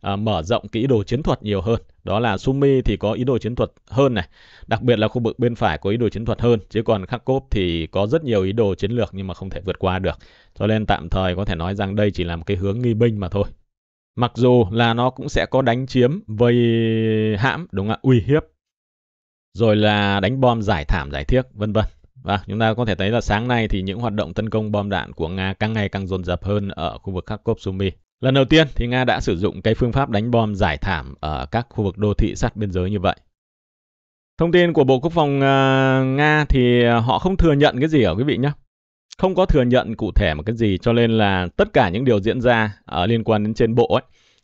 à, mở rộng cái ý đồ chiến thuật nhiều hơn đó là Sumi thì có ý đồ chiến thuật hơn này, đặc biệt là khu vực bên phải có ý đồ chiến thuật hơn, chứ còn Kharkov thì có rất nhiều ý đồ chiến lược nhưng mà không thể vượt qua được. Cho nên tạm thời có thể nói rằng đây chỉ là một cái hướng nghi binh mà thôi. Mặc dù là nó cũng sẽ có đánh chiếm, vây hãm, đúng không ạ, uy hiếp, rồi là đánh bom giải thảm giải thiết, vân vân. Và chúng ta có thể thấy là sáng nay thì những hoạt động tấn công bom đạn của Nga càng ngày càng dồn dập hơn ở khu vực Kharkov Sumy. Lần đầu tiên thì Nga đã sử dụng cái phương pháp đánh bom giải thảm ở các khu vực đô thị sát biên giới như vậy. Thông tin của Bộ Quốc phòng à, Nga thì họ không thừa nhận cái gì ở quý vị nhé. Không có thừa nhận cụ thể một cái gì cho nên là tất cả những điều diễn ra ở à, liên quan đến trên bộ ấy,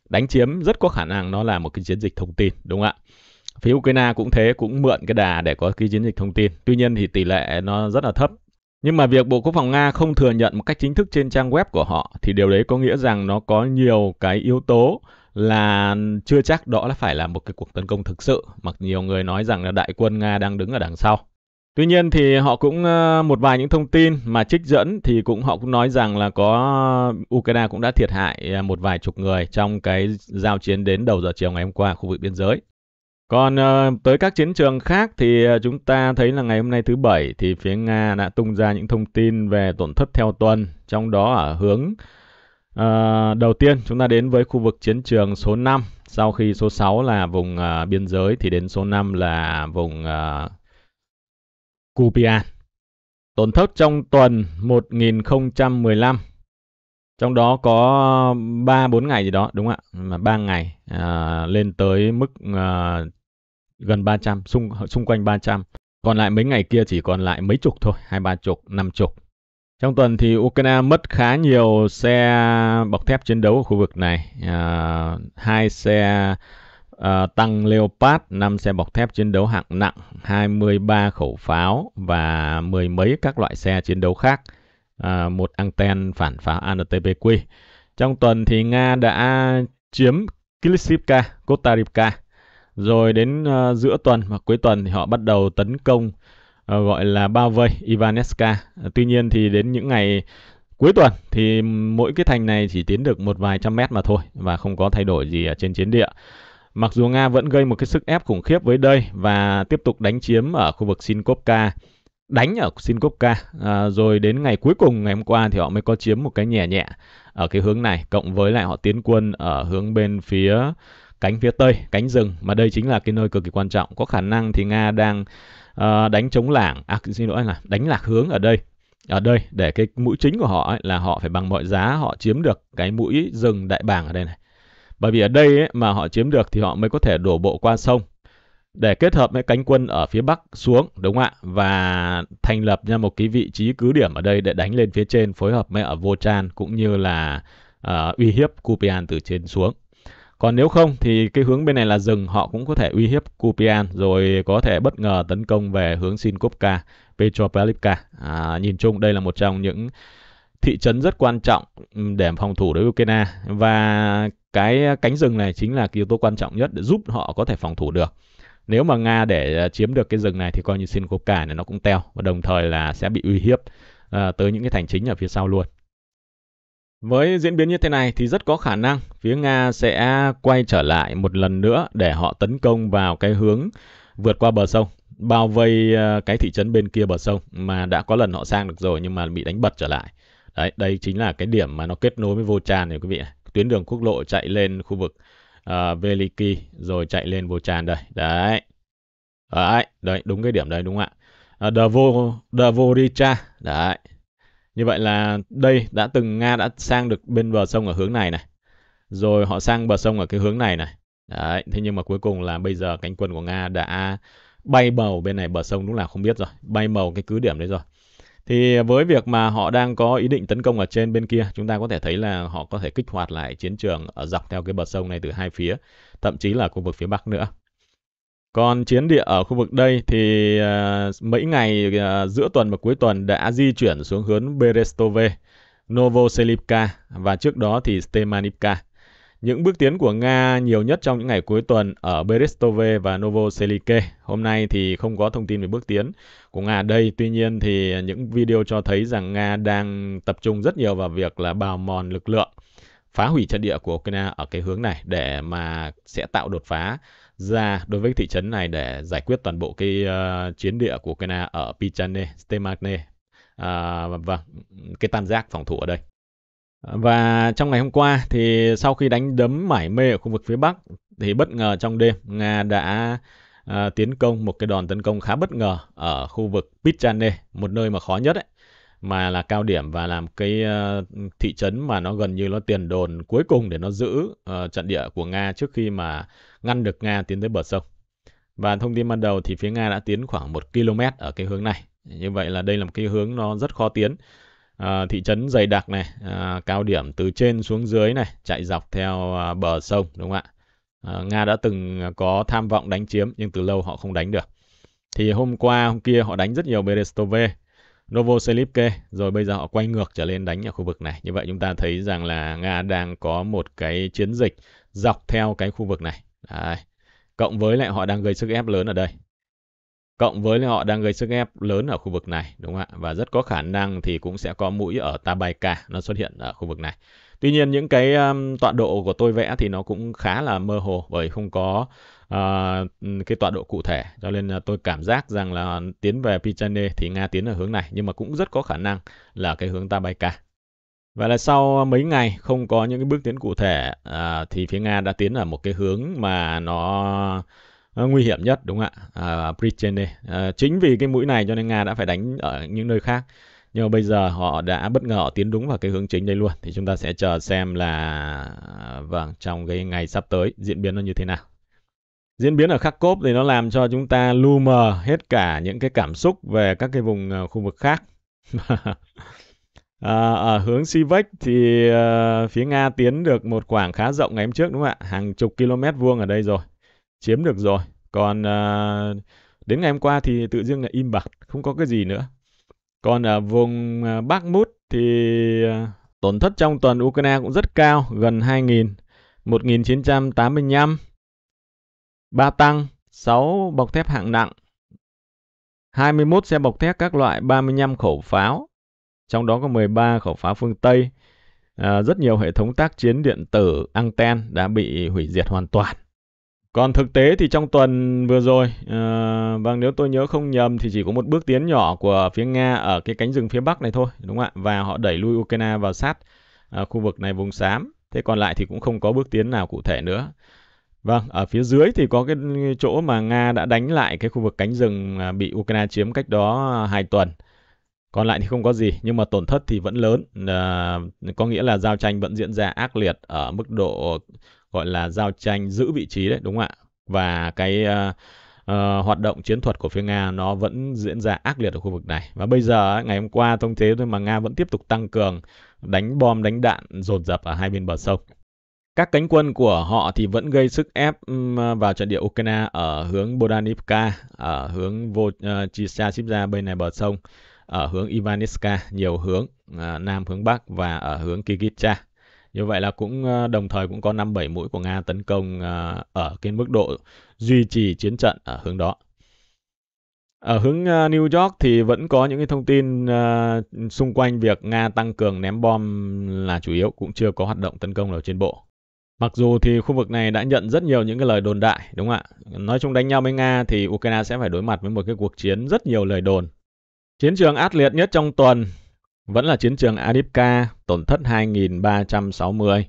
đánh chiếm rất có khả năng nó là một cái chiến dịch thông tin đúng không ạ? Phía Ukraine cũng thế, cũng mượn cái đà để có cái chiến dịch thông tin. Tuy nhiên thì tỷ lệ nó rất là thấp nhưng mà việc Bộ Quốc phòng Nga không thừa nhận một cách chính thức trên trang web của họ thì điều đấy có nghĩa rằng nó có nhiều cái yếu tố là chưa chắc đó là phải là một cái cuộc tấn công thực sự, mặc nhiều người nói rằng là đại quân Nga đang đứng ở đằng sau. Tuy nhiên thì họ cũng ờ, một vài những thông tin mà trích dẫn thì cũng họ cũng nói rằng là có Ukraine cũng đã thiệt hại à, một vài chục người trong cái giao chiến đến đầu giờ chiều ngày hôm qua ở khu vực biên giới. Còn ờ, tới các chiến trường khác thì ờ, chúng ta thấy là ngày hôm nay thứ bảy thì phía Nga đã tung ra những thông tin về tổn thất theo tuần, trong đó ở hướng uh, đầu tiên chúng ta đến với khu vực chiến trường số 5, sau khi số 6 là vùng uh, biên giới thì đến số 5 là vùng uh, Kupian. Tổn thất trong tuần 1015 trong đó có 3 4 ngày gì đó đúng ạ? Mà 3 ngày à, lên tới mức à, gần 300, xung, xung quanh 300. Còn lại mấy ngày kia chỉ còn lại mấy chục thôi, hai ba chục, năm chục. Trong tuần thì Ukraine mất khá nhiều xe bọc thép chiến đấu ở khu vực này. À, hai xe à, tăng Leopard, 5 xe bọc thép chiến đấu hạng nặng, 23 khẩu pháo và mười mấy các loại xe chiến đấu khác. À, một anten phản pháo ANTPQ. Trong tuần thì Nga đã chiếm Kilishivka, Kotarivka rồi đến uh, giữa tuần và cuối tuần thì họ bắt đầu tấn công uh, gọi là bao vây Ivaneska. Uh, ờ, tuy nhiên thì đến những ngày cuối tuần thì mỗi cái thành này chỉ tiến được một vài trăm mét mà thôi và không có thay đổi gì ở trên chiến địa. Mặc dù Nga vẫn gây một cái sức ép khủng khiếp với đây và tiếp tục đánh chiếm ở khu vực Sinkovka, đánh ở Sinkovka, à, rồi đến ngày cuối cùng ngày hôm qua thì họ mới có chiếm một cái nhẹ nhẹ ở cái hướng này, cộng với lại họ tiến quân ở hướng bên phía cánh phía tây, cánh rừng mà đây chính là cái nơi cực kỳ quan trọng. Có khả năng thì Nga đang uh, đánh chống lảng, à xin lỗi là đánh lạc hướng ở đây. Ở đây để cái mũi chính của họ ấy, là họ phải bằng mọi giá họ chiếm được cái mũi rừng đại bàng ở đây này. Bởi vì ở đây ấy, mà họ chiếm được thì họ mới có thể đổ bộ qua sông để kết hợp với cánh quân ở phía bắc xuống đúng không ạ và thành lập ra một cái vị trí cứ điểm ở đây để đánh lên phía trên phối hợp với ở Vô Chan cũng như là uh, uy hiếp Kupian từ trên xuống còn nếu không thì cái hướng bên này là rừng họ cũng có thể uy hiếp Kupian rồi có thể bất ngờ tấn công về hướng Sinkovka, Petropavlivka. À, nhìn chung đây là một trong những thị trấn rất quan trọng ừ, để phòng thủ đối với Ukraine và cái cánh rừng này chính là yếu tố quan trọng nhất để giúp họ có thể phòng thủ được. Nếu mà Nga để à, chiếm được cái rừng này thì coi như Sinkovka này nó cũng teo và đồng thời là sẽ bị uy hiếp à, tới những cái thành chính ở phía sau luôn. Với diễn biến như thế này thì rất có khả năng phía Nga sẽ quay trở lại một lần nữa để họ tấn công vào cái hướng vượt qua bờ sông, bao vây ờ, cái thị trấn bên kia bờ sông mà đã có lần họ sang được rồi nhưng mà bị đánh bật trở lại. Đấy, đây chính là cái điểm mà nó kết nối với Vô Tràn này quý vị. Tuyến đường quốc lộ chạy lên khu vực uh, Veliki rồi chạy lên Vô Tràn đây. Đấy. Đấy, đấy đúng cái điểm đấy đúng không ạ? Uh, ờ, Dvo Dvoricha. Đấy, như vậy là đây đã từng Nga đã sang được bên bờ sông ở hướng này này. Rồi họ sang bờ sông ở cái hướng này này. Đấy, thế nhưng mà cuối cùng là bây giờ cánh quân của Nga đã bay bầu bên này bờ sông lúc nào không biết rồi, bay bầu cái cứ điểm đấy rồi. Thì với việc mà họ đang có ý định tấn công ở trên bên kia, chúng ta có thể thấy là họ có thể kích hoạt lại chiến trường ở dọc theo cái bờ sông này từ hai phía, thậm chí là khu vực phía Bắc nữa. Còn chiến địa ở khu vực đây thì uh, mấy ngày uh, giữa tuần và cuối tuần đã di chuyển xuống hướng Berestove, Novoselivka và trước đó thì Stemanivka. Những bước tiến của Nga nhiều nhất trong những ngày cuối tuần ở Berestove và Novoselike. Hôm nay thì không có thông tin về bước tiến của Nga ở đây. Tuy nhiên thì những video cho thấy rằng Nga đang tập trung rất nhiều vào việc là bào mòn lực lượng, phá hủy trận địa của Ukraine ở cái hướng này để mà sẽ tạo đột phá ra đối với thị trấn này để giải quyết toàn bộ cái uh, chiến địa của Ukraine ở Pichane, Stemakne. À, và vâng, cái tam giác phòng thủ ở đây. Và trong ngày hôm qua thì sau khi đánh đấm mải mê ở khu vực phía Bắc thì bất ngờ trong đêm Nga đã à, tiến công một cái đòn tấn công khá bất ngờ ở khu vực Pichane, một nơi mà khó nhất ấy, mà là cao điểm và làm cái ờ, thị trấn mà nó gần như nó tiền đồn cuối cùng để nó giữ uh, trận địa của Nga trước khi mà ngăn được Nga tiến tới bờ sông. Và thông tin ban đầu thì phía Nga đã tiến khoảng 1 km ở cái hướng này. Như vậy là đây là một cái hướng nó rất khó tiến. À, thị trấn dày đặc này, à, cao điểm từ trên xuống dưới này, chạy dọc theo à, bờ sông đúng không ạ? À, Nga đã từng có tham vọng đánh chiếm nhưng từ lâu họ không đánh được. Thì hôm qua, hôm kia họ đánh rất nhiều Berestove Novoselivke, rồi bây giờ họ quay ngược trở lên đánh ở khu vực này. Như vậy chúng ta thấy rằng là Nga đang có một cái chiến dịch dọc theo cái khu vực này. Đấy. Cộng với lại họ đang gây sức ép lớn ở đây. Cộng với lại họ đang gây sức ép lớn ở khu vực này, đúng không ạ? Và rất có khả năng thì cũng sẽ có mũi ở Tabayka nó xuất hiện ở khu vực này. Tuy nhiên những cái um, tọa độ của tôi vẽ thì nó cũng khá là mơ hồ bởi không có uh, cái tọa độ cụ thể cho nên là tôi cảm giác rằng là tiến về Pichane thì Nga tiến ở hướng này nhưng mà cũng rất có khả năng là cái hướng ta bay cả. Và là sau mấy ngày không có những cái bước tiến cụ thể uh, thì phía Nga đã tiến ở một cái hướng mà nó ờ, nguy hiểm nhất đúng không ạ à, Prichene à, ờ, chính vì cái mũi này cho nên Nga đã phải đánh ở những nơi khác nhưng mà bây giờ họ đã bất ngờ tiến đúng vào cái hướng chính đây luôn thì chúng ta sẽ chờ xem là vâng trong cái ngày sắp tới diễn biến nó như thế nào diễn biến ở khắc Kharkov thì nó làm cho chúng ta lu mờ hết cả những cái cảm xúc về các cái vùng ờ, khu vực khác À, ở hướng Sivek thì uh, phía Nga tiến được một khoảng khá rộng ngày hôm trước đúng không ạ? Hàng chục km vuông ở đây rồi, chiếm được rồi. Còn uh, đến ngày hôm qua thì tự dưng là im bặt, không có cái gì nữa. Còn ở vùng ờ, Bakhmut thì ờ, tổn thất trong tuần Ukraine cũng rất cao, gần 2.000, 1.985, ba tăng, 6 bọc thép hạng nặng, 21 xe bọc thép các loại, 35 khẩu pháo, trong đó có 13 khẩu pháo phương Tây, à, rất nhiều hệ thống tác chiến điện tử anten đã bị hủy diệt hoàn toàn. Còn thực tế thì trong tuần vừa rồi, uh, vâng nếu tôi nhớ không nhầm thì chỉ có một bước tiến nhỏ của phía Nga ở cái cánh rừng phía Bắc này thôi, đúng không ạ? Và họ đẩy lui Ukraine vào sát uh, khu vực này vùng xám. Thế còn lại thì cũng không có bước tiến nào cụ thể nữa. Vâng, ở phía dưới thì có cái chỗ mà Nga đã đánh lại cái khu vực cánh rừng à, bị Ukraine chiếm cách đó 2 tuần. Còn lại thì không có gì, nhưng mà tổn thất thì vẫn lớn. À, có nghĩa là giao tranh vẫn diễn ra ác liệt ở mức độ gọi là giao tranh giữ vị trí đấy đúng không ạ và cái uh, uh, hoạt động chiến thuật của phía Nga nó vẫn diễn ra ác liệt ở khu vực này. Và bây giờ ngày hôm qua thông thế thôi mà Nga vẫn tiếp tục tăng cường đánh bom đánh đạn dồn dập ở hai bên bờ sông. Các cánh quân của họ thì vẫn gây sức ép ờ, vào trận địa Ukraine ở hướng Bodanivka, ở hướng Vochisa bên này bờ sông, ở hướng ivaniska, nhiều hướng, nam hướng bắc và ở hướng Kikitsa như vậy là cũng ờ, đồng thời cũng có 57 mũi của Nga tấn công ờ, ở cái mức độ duy trì chiến trận ở hướng đó. Ở hướng ờ, New York thì vẫn có những cái thông tin xung quanh việc Nga tăng cường ném bom là chủ yếu cũng chưa có hoạt động tấn công nào trên bộ. Mặc dù thì khu vực này đã nhận rất nhiều những cái lời đồn đại, đúng không ạ? Nói chung đánh nhau với Nga thì Ukraine sẽ phải đối mặt với một cái cuộc chiến rất nhiều lời đồn. Chiến trường ác liệt nhất trong tuần vẫn là chiến trường Adipka, tổn thất 2.360.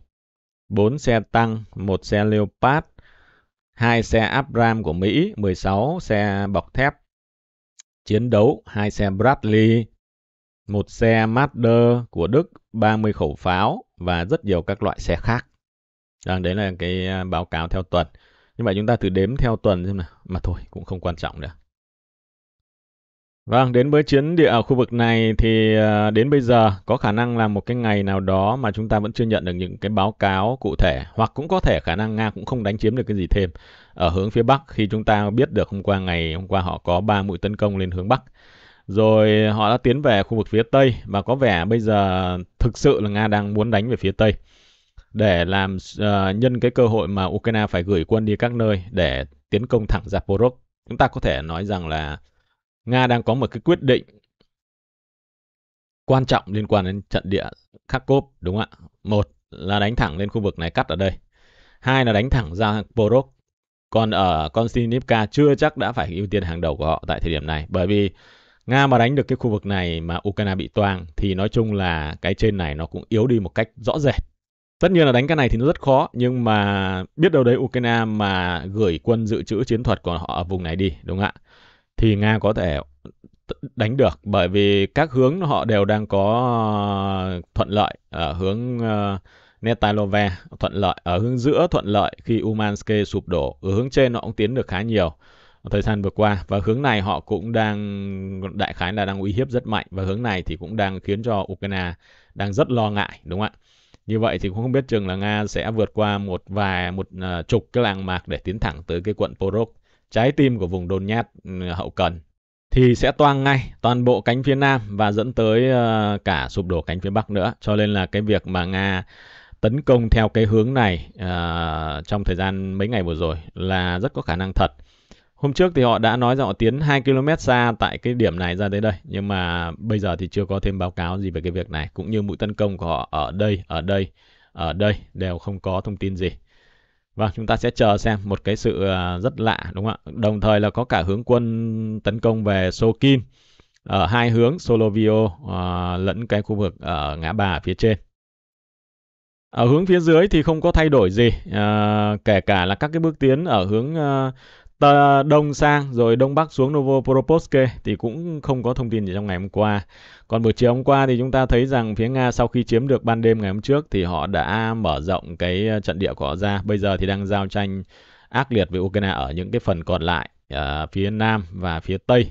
4 xe tăng, 1 xe Leopard, 2 xe Abram của Mỹ, 16 xe bọc thép. Chiến đấu, 2 xe Bradley, 1 xe Marder của Đức, 30 khẩu pháo và rất nhiều các loại xe khác. Đó, vâng, đấy là cái à, báo cáo theo tuần. nhưng mà chúng ta thử đếm theo tuần xem nào. Mà thôi, cũng không quan trọng nữa. Vâng, đến với chiến địa ở khu vực này thì ờ, đến bây giờ có khả năng là một cái ngày nào đó mà chúng ta vẫn chưa nhận được những cái báo cáo cụ thể hoặc cũng có thể khả năng Nga cũng không đánh chiếm được cái gì thêm ở hướng phía Bắc khi chúng ta biết được hôm qua ngày hôm qua họ có 3 mũi tấn công lên hướng Bắc. Rồi họ đã tiến về khu vực phía Tây và có vẻ bây giờ thực sự là Nga đang muốn đánh về phía Tây để làm uh, nhân cái cơ hội mà Ukraine phải gửi quân đi các nơi để tiến công thẳng Zaporozhye. Chúng ta có thể nói rằng là Nga đang có một cái quyết định quan trọng liên quan đến trận địa Kharkov đúng không ạ? Một là đánh thẳng lên khu vực này cắt ở đây. Hai là đánh thẳng ra Borok. Còn ở Konstantinivka chưa chắc đã phải ưu tiên hàng đầu của họ tại thời điểm này bởi vì Nga mà đánh được cái khu vực này mà Ukraine bị toang thì nói chung là cái trên này nó cũng yếu đi một cách rõ rệt. Tất nhiên là đánh cái này thì nó rất khó nhưng mà biết đâu đấy Ukraine mà gửi quân dự trữ chiến thuật của họ ở vùng này đi đúng không ạ? thì Nga có thể đánh được bởi vì các hướng họ đều đang có ờ, thuận lợi ở hướng ờ, Netalove thuận lợi ở hướng giữa thuận lợi khi Umansk sụp đổ ở hướng trên họ cũng tiến được khá nhiều thời gian vừa qua và hướng này họ cũng đang đại khái là đang uy hiếp rất mạnh và hướng này thì cũng đang khiến cho Ukraine đang rất lo ngại đúng không ạ như vậy thì cũng không biết chừng là Nga sẽ vượt qua một vài một uh, ờ, chục cái làng mạc để tiến thẳng tới cái quận Porok trái tim của vùng đồn nhát ừ, hậu cần thì sẽ toang ngay toàn bộ cánh phía Nam và dẫn tới ờ, cả sụp đổ cánh phía Bắc nữa. Cho nên là cái việc mà Nga tấn công theo cái hướng này uh, trong thời gian mấy ngày vừa rồi là rất có khả năng thật. Hôm trước thì họ đã nói rằng họ tiến 2 km xa tại cái điểm này ra tới đây, nhưng mà bây giờ thì chưa có thêm báo cáo gì về cái việc này, cũng như mũi tấn công của họ ở đây, ở đây, ở đây đều không có thông tin gì và vâng, chúng ta sẽ chờ xem một cái sự à, rất lạ đúng không ạ? Đồng thời là có cả hướng quân tấn công về Sokin ở hai hướng Solovio uh, lẫn cái khu vực ở ngã bà phía trên. Ở hướng phía dưới thì không có thay đổi gì, uh, kể cả là các cái bước tiến ở hướng uh, ta đông sang rồi đông bắc xuống Novoporopovsk thì cũng không có thông tin gì trong ngày hôm qua. Còn buổi chiều hôm qua thì chúng ta thấy rằng phía Nga sau khi chiếm được ban đêm ngày hôm trước thì họ đã mở rộng cái ờ, trận địa của họ ra. Bây giờ thì đang giao tranh ác liệt với Ukraine ở những cái phần còn lại ở ờ, phía nam và phía tây.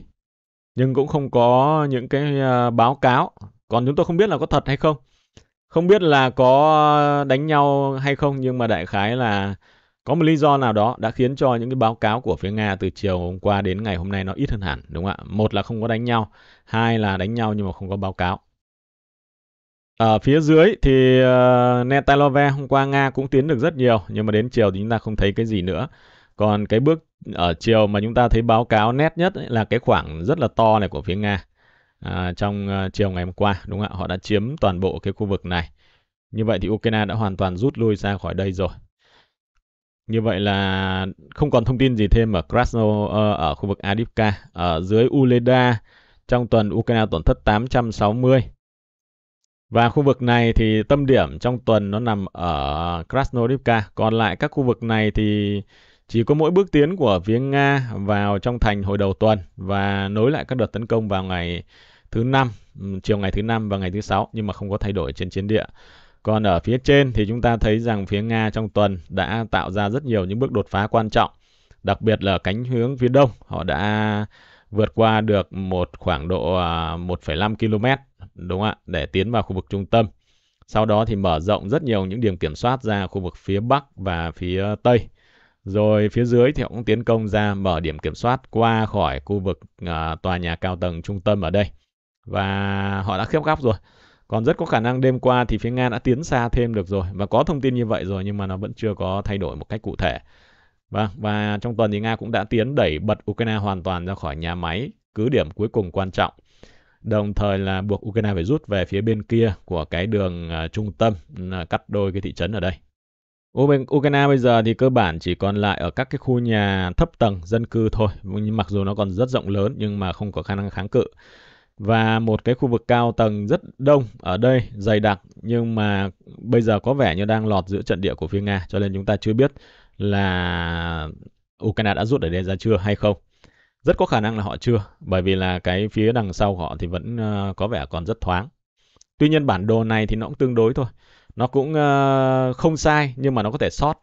Nhưng cũng không có những cái ờ, báo cáo. Còn chúng tôi không biết là có thật hay không. Không biết là có đánh nhau hay không nhưng mà đại khái là có một lý do nào đó đã khiến cho những cái báo cáo của phía Nga từ chiều hôm qua đến ngày hôm nay nó ít hơn hẳn đúng không ạ? Một là không có đánh nhau, hai là đánh nhau nhưng mà không có báo cáo. Ở phía dưới thì uh, Netalove hôm qua Nga cũng tiến được rất nhiều nhưng mà đến chiều thì chúng ta không thấy cái gì nữa. Còn cái bước ở chiều mà chúng ta thấy báo cáo nét nhất ấy là cái khoảng rất là to này của phía Nga à, trong uh, chiều ngày hôm qua đúng không ạ? Họ đã chiếm toàn bộ cái khu vực này. Như vậy thì Ukraine đã hoàn toàn rút lui ra khỏi đây rồi. Như vậy là không còn thông tin gì thêm ở Krasno uh, ở khu vực Adivka. Ở dưới Uleda trong tuần Ukraine tổn thất 860. Và khu vực này thì tâm điểm trong tuần nó nằm ở Krasnodivka. Còn lại các khu vực này thì chỉ có mỗi bước tiến của phía Nga vào trong thành hồi đầu tuần và nối lại các đợt tấn công vào ngày thứ năm, chiều ngày thứ năm và ngày thứ sáu nhưng mà không có thay đổi trên chiến địa. Còn ở phía trên thì chúng ta thấy rằng phía Nga trong tuần đã tạo ra rất nhiều những bước đột phá quan trọng, đặc biệt là cánh hướng phía đông, họ đã vượt qua được một khoảng độ 1,5 à, km đúng không ạ để tiến vào khu vực trung tâm. Sau đó thì mở rộng rất nhiều những điểm kiểm soát ra khu vực phía bắc và phía tây. Rồi phía dưới thì họ cũng tiến công ra mở điểm kiểm soát qua khỏi khu vực uh, tòa nhà cao tầng trung tâm ở đây. Và họ đã khép góc rồi. Còn rất có khả năng đêm qua thì phía Nga đã tiến xa thêm được rồi và có thông tin như vậy rồi nhưng mà nó vẫn chưa có thay đổi một cách cụ thể. Vâng, và trong tuần thì Nga cũng đã tiến đẩy bật Ukraine hoàn toàn ra khỏi nhà máy, cứ điểm cuối cùng quan trọng. Đồng thời là buộc Ukraine phải rút về phía bên kia của cái đường uh, trung tâm, uh, cắt đôi cái thị trấn ở đây. Ukraine bây giờ thì cơ bản chỉ còn lại ở các cái khu nhà thấp tầng dân cư thôi, mặc dù nó còn rất rộng lớn nhưng mà không có khả năng kháng cự và một cái khu vực cao tầng rất đông ở đây dày đặc nhưng mà bây giờ có vẻ như đang lọt giữa trận địa của phía Nga cho nên chúng ta chưa biết là Ukraine đã rút ở đây ra chưa hay không. Rất có khả năng là họ chưa bởi vì là cái phía đằng sau họ thì vẫn ờ, có vẻ còn rất thoáng. Tuy nhiên bản đồ này thì nó cũng tương đối thôi. Nó cũng ờ, không sai nhưng mà nó có thể sót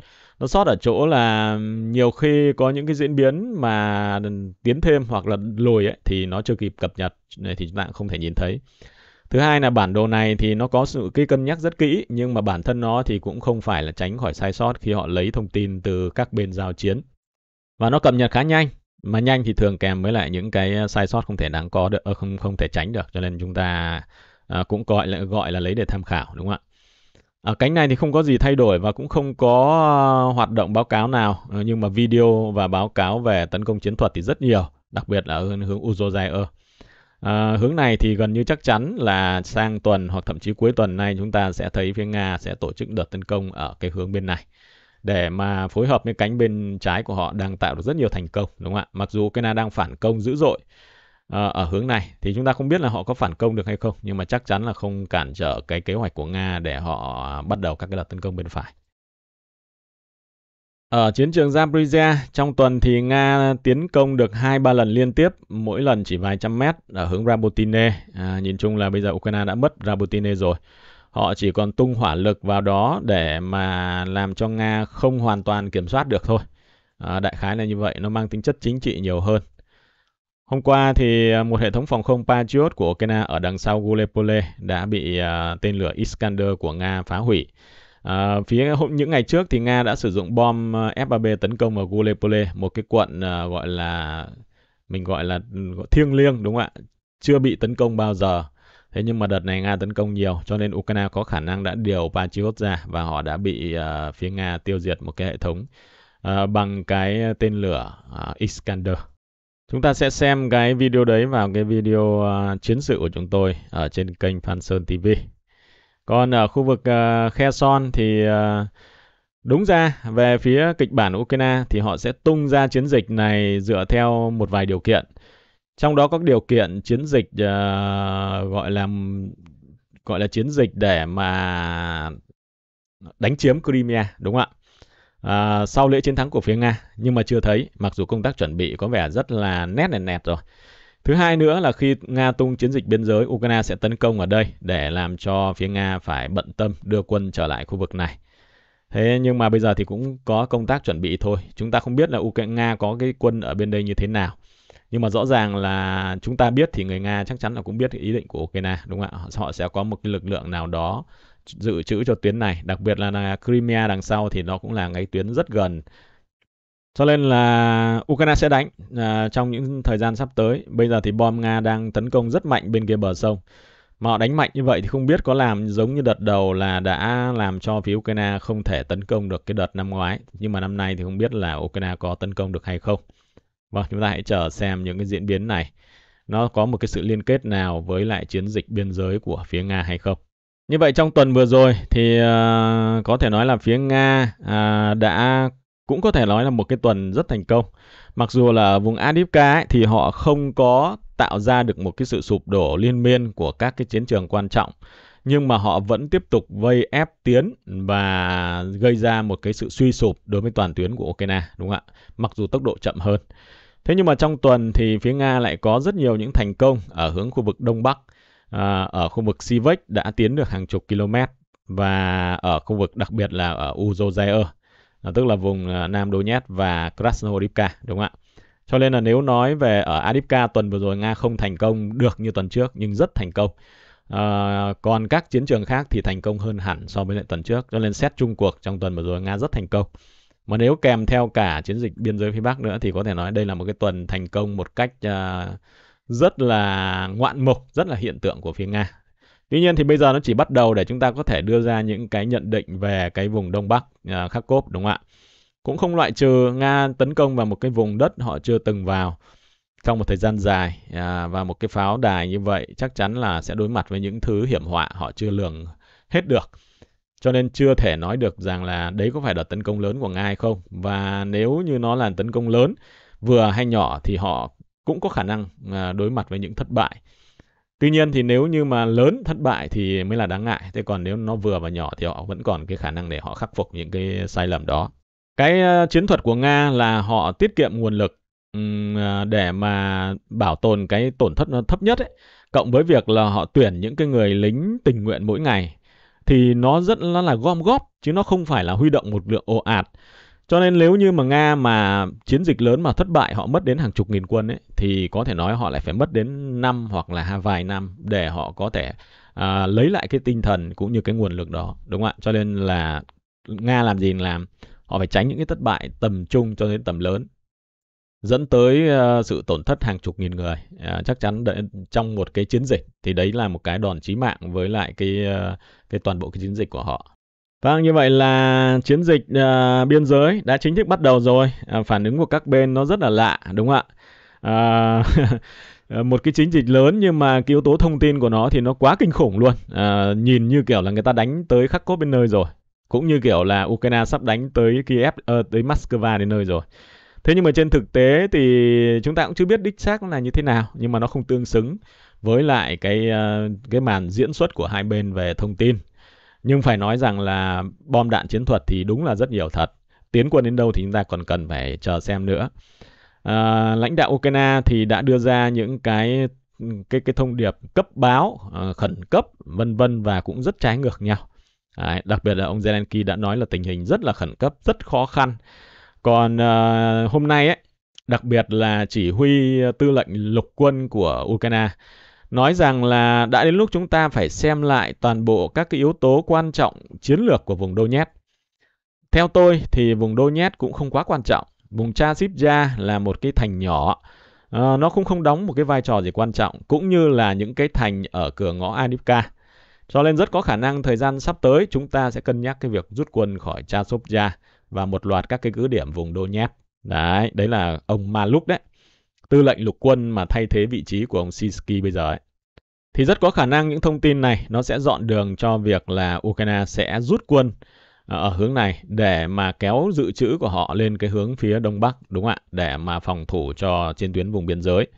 nó sót ở chỗ là nhiều khi có những cái diễn biến mà tiến thêm hoặc là lùi ấy, thì nó chưa kịp cập nhật thì chúng ta cũng không thể nhìn thấy thứ hai là bản đồ này thì nó có sự cái cân nhắc rất kỹ nhưng mà bản thân nó thì cũng không phải là tránh khỏi sai sót khi họ lấy thông tin từ các bên giao chiến và nó cập nhật khá nhanh mà nhanh thì thường kèm với lại những cái ờ, sai sót không thể đáng có được ờ, không không thể tránh được cho nên chúng ta ờ, cũng gọi là gọi là lấy để tham khảo đúng không ạ ở ờ, cánh này thì không có gì thay đổi và cũng không có ờ, hoạt động báo cáo nào ờ, nhưng mà video và báo cáo về tấn công chiến thuật thì rất nhiều đặc biệt là ở hướng Uzozaier à, hướng này thì gần như chắc chắn là sang tuần hoặc thậm chí cuối tuần này chúng ta sẽ thấy phía Nga sẽ tổ chức đợt tấn công ở cái hướng bên này để mà phối hợp với cánh bên trái của họ đang tạo được rất nhiều thành công đúng không ạ mặc dù Ukraine đang phản công dữ dội Ờ, ở hướng này thì chúng ta không biết là họ có phản công được hay không nhưng mà chắc chắn là không cản trở cái kế hoạch của Nga để họ à, bắt đầu các cái đợt tấn công bên phải. Ở chiến trường Zaporizhia, trong tuần thì Nga tiến công được 2-3 lần liên tiếp, mỗi lần chỉ vài trăm mét ở hướng Rabotine. À, nhìn chung là bây giờ Ukraine đã mất Rabotine rồi. Họ chỉ còn tung hỏa lực vào đó để mà làm cho Nga không hoàn toàn kiểm soát được thôi. À, đại khái là như vậy, nó mang tính chất chính trị nhiều hơn. Hôm qua thì à, một hệ thống phòng không Patriot của Ukraine ở đằng sau Gallipoli đã bị à, tên lửa Iskander của Nga phá hủy. Uh, phía hôm, những ngày trước thì Nga đã sử dụng bom F-33 tấn công ở Gallipoli, một cái quận gọi là mình gọi là ừ, thiêng liêng đúng không ạ? Chưa bị tấn công bao giờ. Thế nhưng mà đợt này Nga tấn công nhiều cho nên Ukraine có khả năng đã điều Patriot ra và họ đã bị uh, phía Nga tiêu diệt một cái hệ thống uh, bằng cái tên lửa uh, Iskander. Chúng ta sẽ xem cái video đấy vào cái video à, chiến sự của chúng tôi ở trên kênh Phan Sơn TV. Còn ở khu vực à, Khe Son thì à, đúng ra về phía kịch bản Ukraine thì họ sẽ tung ra chiến dịch này dựa theo một vài điều kiện. Trong đó có điều kiện chiến dịch gọi là gọi là chiến dịch để mà đánh chiếm Crimea đúng không ạ? à, sau lễ chiến thắng của phía Nga nhưng mà chưa thấy, mặc dù công tác chuẩn bị có vẻ rất là nét nền nẹt rồi. Thứ hai nữa là khi Nga tung chiến dịch biên giới, Ukraine sẽ tấn công ở đây để làm cho phía Nga phải bận tâm đưa quân trở lại khu vực này. Thế nhưng mà bây giờ thì cũng có công tác chuẩn bị thôi. Chúng ta không biết là Ukraine Nga có cái quân ở bên đây như thế nào. Nhưng mà rõ ràng là chúng ta biết thì người Nga chắc chắn là cũng biết ý định của Ukraine, đúng không ạ? Họ sẽ có một cái lực lượng nào đó dự trữ cho tuyến này đặc biệt là, là Crimea đằng sau thì nó cũng là cái tuyến rất gần cho nên là Ukraine sẽ đánh à, trong những thời gian sắp tới bây giờ thì bom Nga đang tấn công rất mạnh bên kia bờ sông mà họ đánh mạnh như vậy thì không biết có làm giống như đợt đầu là đã làm cho phía Ukraine không thể tấn công được cái đợt năm ngoái nhưng mà năm nay thì không biết là Ukraine có tấn công được hay không vâng chúng ta hãy chờ xem những cái diễn biến này nó có một cái sự liên kết nào với lại chiến dịch biên giới của phía Nga hay không như vậy trong tuần vừa rồi thì uh, có thể nói là phía Nga uh, đã cũng có thể nói là một cái tuần rất thành công. Mặc dù là ở vùng Adipka ấy, thì họ không có tạo ra được một cái sự sụp đổ liên miên của các cái chiến trường quan trọng nhưng mà họ vẫn tiếp tục vây ép tiến và gây ra một cái sự suy sụp đối với toàn tuyến của Ukraine đúng không ạ? Mặc dù tốc độ chậm hơn. Thế nhưng mà trong tuần thì phía Nga lại có rất nhiều những thành công ở hướng khu vực Đông Bắc. À, ở khu vực Sivek đã tiến được hàng chục km và ở khu vực đặc biệt là ở Uzozair, à, tức là vùng à, Nam Donetsk và Krasnoyarsk đúng không ạ? Cho nên là nếu nói về ở Adipka tuần vừa rồi Nga không thành công được như tuần trước nhưng rất thành công. À, còn các chiến trường khác thì thành công hơn hẳn so với lại tuần trước. Cho nên xét chung cuộc trong tuần vừa rồi Nga rất thành công. Mà nếu kèm theo cả chiến dịch biên giới phía Bắc nữa thì có thể nói đây là một cái tuần thành công một cách uh, rất là ngoạn mục, rất là hiện tượng của phía Nga. Tuy nhiên thì bây giờ nó chỉ bắt đầu để chúng ta có thể đưa ra những cái nhận định về cái vùng Đông Bắc uh, Kharkov đúng không ạ? Cũng không loại trừ Nga tấn công vào một cái vùng đất họ chưa từng vào trong một thời gian dài à, và một cái pháo đài như vậy chắc chắn là sẽ đối mặt với những thứ hiểm họa họ chưa lường hết được. Cho nên chưa thể nói được rằng là đấy có phải đợt tấn công lớn của Nga hay không. Và nếu như nó là tấn công lớn vừa hay nhỏ thì họ cũng có khả năng à, đối mặt với những thất bại. Tuy nhiên thì nếu như mà lớn thất bại thì mới là đáng ngại, thế còn nếu nó vừa và nhỏ thì họ vẫn còn cái khả năng để họ khắc phục những cái sai lầm đó. Cái à, chiến thuật của Nga là họ tiết kiệm nguồn lực à, để mà bảo tồn cái tổn thất nó thấp nhất ấy, cộng với việc là họ tuyển những cái người lính tình nguyện mỗi ngày thì nó rất là gom góp chứ nó không phải là huy động một lượng ồ ạt cho nên nếu như mà Nga mà chiến dịch lớn mà thất bại họ mất đến hàng chục nghìn quân ấy thì có thể nói họ lại phải mất đến năm hoặc là vài năm để họ có thể à, lấy lại cái tinh thần cũng như cái nguồn lực đó, đúng không ạ? Cho nên là Nga làm gì làm họ phải tránh những cái thất bại tầm trung cho đến tầm lớn dẫn tới uh, sự tổn thất hàng chục nghìn người uh, chắc chắn đợi, trong một cái chiến dịch thì đấy là một cái đòn chí mạng với lại cái uh, cái toàn bộ cái chiến dịch của họ Vâng, như vậy là chiến dịch uh, biên giới đã chính thức bắt đầu rồi. À, phản ứng của các bên nó rất là lạ, đúng không ạ? À, ờ, một cái chính dịch lớn nhưng mà cái yếu tố thông tin của nó thì nó quá kinh khủng luôn. À, nhìn như kiểu là người ta đánh tới khắc cốt bên nơi rồi. Cũng như kiểu là Ukraine sắp đánh tới Kiev, uh, tới Moscow đến nơi rồi. Thế nhưng mà trên thực tế thì chúng ta cũng chưa biết đích xác là như thế nào. Nhưng mà nó không tương xứng với lại cái uh, cái màn diễn xuất của hai bên về thông tin nhưng phải nói rằng là bom đạn chiến thuật thì đúng là rất nhiều thật tiến quân đến đâu thì chúng ta còn cần phải chờ xem nữa à, lãnh đạo Ukraine thì đã đưa ra những cái cái cái thông điệp cấp báo ờ, khẩn cấp vân vân và cũng rất trái ngược nhau Đấy, đặc biệt là ông Zelensky đã nói là tình hình rất là khẩn cấp rất khó khăn còn uh, hôm nay ấy đặc biệt là chỉ huy tư lệnh lục quân của Ukraine nói rằng là đã đến lúc chúng ta phải xem lại toàn bộ các cái yếu tố quan trọng chiến lược của vùng Donetsk. Theo tôi thì vùng Donetsk cũng không quá quan trọng. Vùng Chasivja là một cái thành nhỏ, à, nó cũng không đóng một cái vai trò gì quan trọng, cũng như là những cái thành ở cửa ngõ Anivka. Cho nên rất có khả năng thời gian sắp tới chúng ta sẽ cân nhắc cái việc rút quân khỏi Chasovja và một loạt các cái cứ điểm vùng Donetsk. Đấy, đấy là ông Maluk đấy tư lệnh lục quân mà thay thế vị trí của ông Sisky bây giờ ấy, thì rất có khả năng những thông tin này nó sẽ dọn đường cho việc là Ukraine sẽ rút quân ờ, ở hướng này để mà kéo dự trữ của họ lên cái hướng phía đông bắc đúng không ạ để mà phòng thủ cho trên tuyến vùng biên giới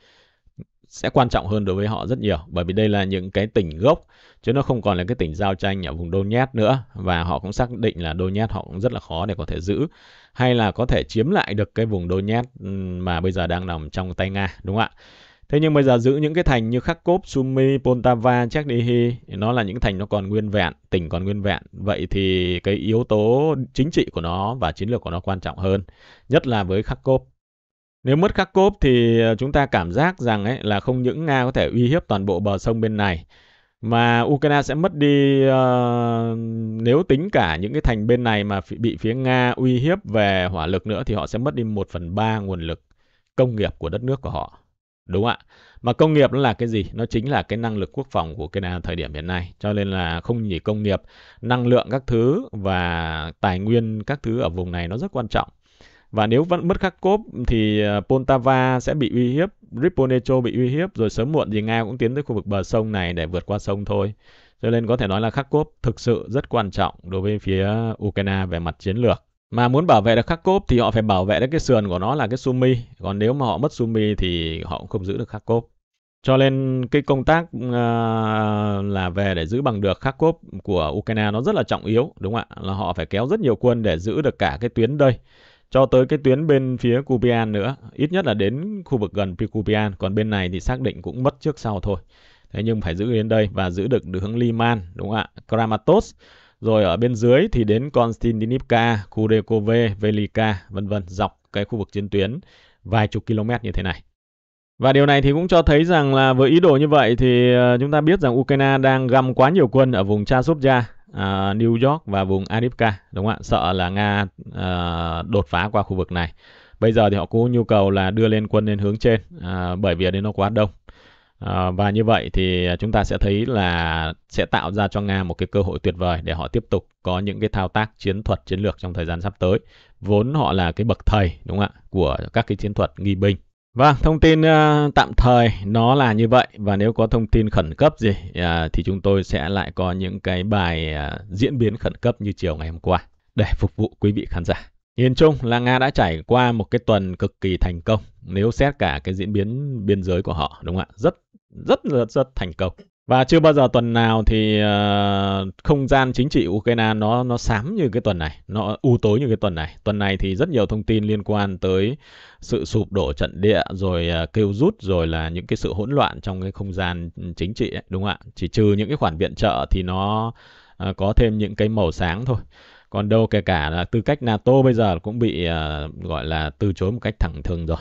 sẽ quan trọng hơn đối với họ rất nhiều bởi vì đây là những cái tỉnh gốc chứ nó không còn là cái tỉnh giao tranh ở vùng Donetsk nữa và họ cũng xác định là Donetsk họ cũng rất là khó để có thể giữ hay là có thể chiếm lại được cái vùng Donetsk mà bây giờ đang nằm trong tay Nga đúng không ạ? Thế nhưng bây giờ giữ những cái thành như Kharkov, Sumy, Poltava, Chernihiv nó là những thành nó còn nguyên vẹn, tỉnh còn nguyên vẹn. Vậy thì cái yếu tố chính trị của nó và chiến lược của nó quan trọng hơn, nhất là với Kharkov nếu mất Kharkov thì ờ, chúng ta cảm giác rằng ấy là không những Nga có thể uy hiếp toàn bộ bờ sông bên này mà Ukraine sẽ mất đi uh, nếu tính cả những cái thành bên này mà bị phía Nga uy hiếp về hỏa lực nữa thì họ sẽ mất đi 1 phần 3 nguồn lực công nghiệp của đất nước của họ. Đúng ạ. Mà công nghiệp nó là cái gì? Nó chính là cái năng lực quốc phòng của Ukraine thời điểm hiện nay. Cho nên là không chỉ công nghiệp, năng lượng các thứ và tài nguyên các thứ ở vùng này nó rất quan trọng. Và nếu vẫn mất khắc Kharkov thì ờ, Poltava sẽ bị uy hiếp, Riponecho bị uy hiếp, rồi sớm muộn thì Nga cũng tiến tới khu vực bờ sông này để vượt qua sông thôi. Cho nên có thể nói là khắc Kharkov thực sự rất quan trọng đối với phía Ukraine về mặt chiến lược. Mà muốn bảo vệ được khắc Kharkov thì họ phải bảo vệ được cái sườn của nó là cái Sumi. Còn nếu mà họ mất Sumi thì họ cũng không giữ được khắc Kharkov. Cho nên cái công tác uh, là về để giữ bằng được khắc Kharkov của Ukraine nó rất là trọng yếu, đúng không ạ? Là họ phải kéo rất nhiều quân để giữ được cả cái tuyến đây cho tới cái tuyến bên phía Kupian nữa, ít nhất là đến khu vực gần Kupian, còn bên này thì xác định cũng mất trước sau thôi. Thế nhưng phải giữ đến đây và giữ được hướng Liman, đúng không ạ? Kramatos, rồi ở bên dưới thì đến Konstantinivka, Kudekove, Velika, vân vân dọc cái khu vực chiến tuyến vài chục km như thế này. Và điều này thì cũng cho thấy rằng là với ý đồ như vậy thì ờ, chúng ta biết rằng Ukraine đang găm quá nhiều quân ở vùng Chasovia à, New York và vùng Arivka đúng không ạ sợ là Nga à, đột phá qua khu vực này bây giờ thì họ có nhu cầu là đưa lên quân lên hướng trên à, bởi vì ở đây nó quá đông à, và như vậy thì chúng ta sẽ thấy là sẽ tạo ra cho Nga một cái cơ hội tuyệt vời để họ tiếp tục có những cái thao tác chiến thuật chiến lược trong thời gian sắp tới vốn họ là cái bậc thầy đúng không ạ của các cái chiến thuật nghi binh Vâng, thông tin uh, tạm thời nó là như vậy và nếu có thông tin khẩn cấp gì uh, thì chúng tôi sẽ lại có những cái bài uh, diễn biến khẩn cấp như chiều ngày hôm qua để phục vụ quý vị khán giả. Nhìn chung là Nga đã trải qua một cái tuần cực kỳ thành công nếu xét cả cái diễn biến biên giới của họ đúng không ạ? Rất rất rất rất thành công. Và chưa bao giờ tuần nào thì uh, không gian chính trị Ukraine nó nó xám như cái tuần này, nó u tối như cái tuần này. Tuần này thì rất nhiều thông tin liên quan tới sự sụp đổ trận địa rồi uh, kêu rút rồi là những cái sự hỗn loạn trong cái không gian chính trị ấy, đúng không ạ? Chỉ trừ những cái khoản viện trợ thì nó uh, có thêm những cái màu sáng thôi. Còn đâu kể cả là tư cách NATO bây giờ cũng bị uh, gọi là từ chối một cách thẳng thừng rồi.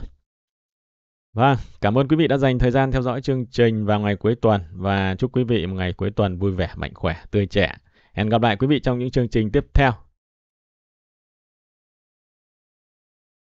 Vâng, cảm ơn quý vị đã dành thời gian theo dõi chương trình vào ngày cuối tuần và chúc quý vị một ngày cuối tuần vui vẻ, mạnh khỏe, tươi trẻ. Hẹn gặp lại quý vị trong những chương trình tiếp theo.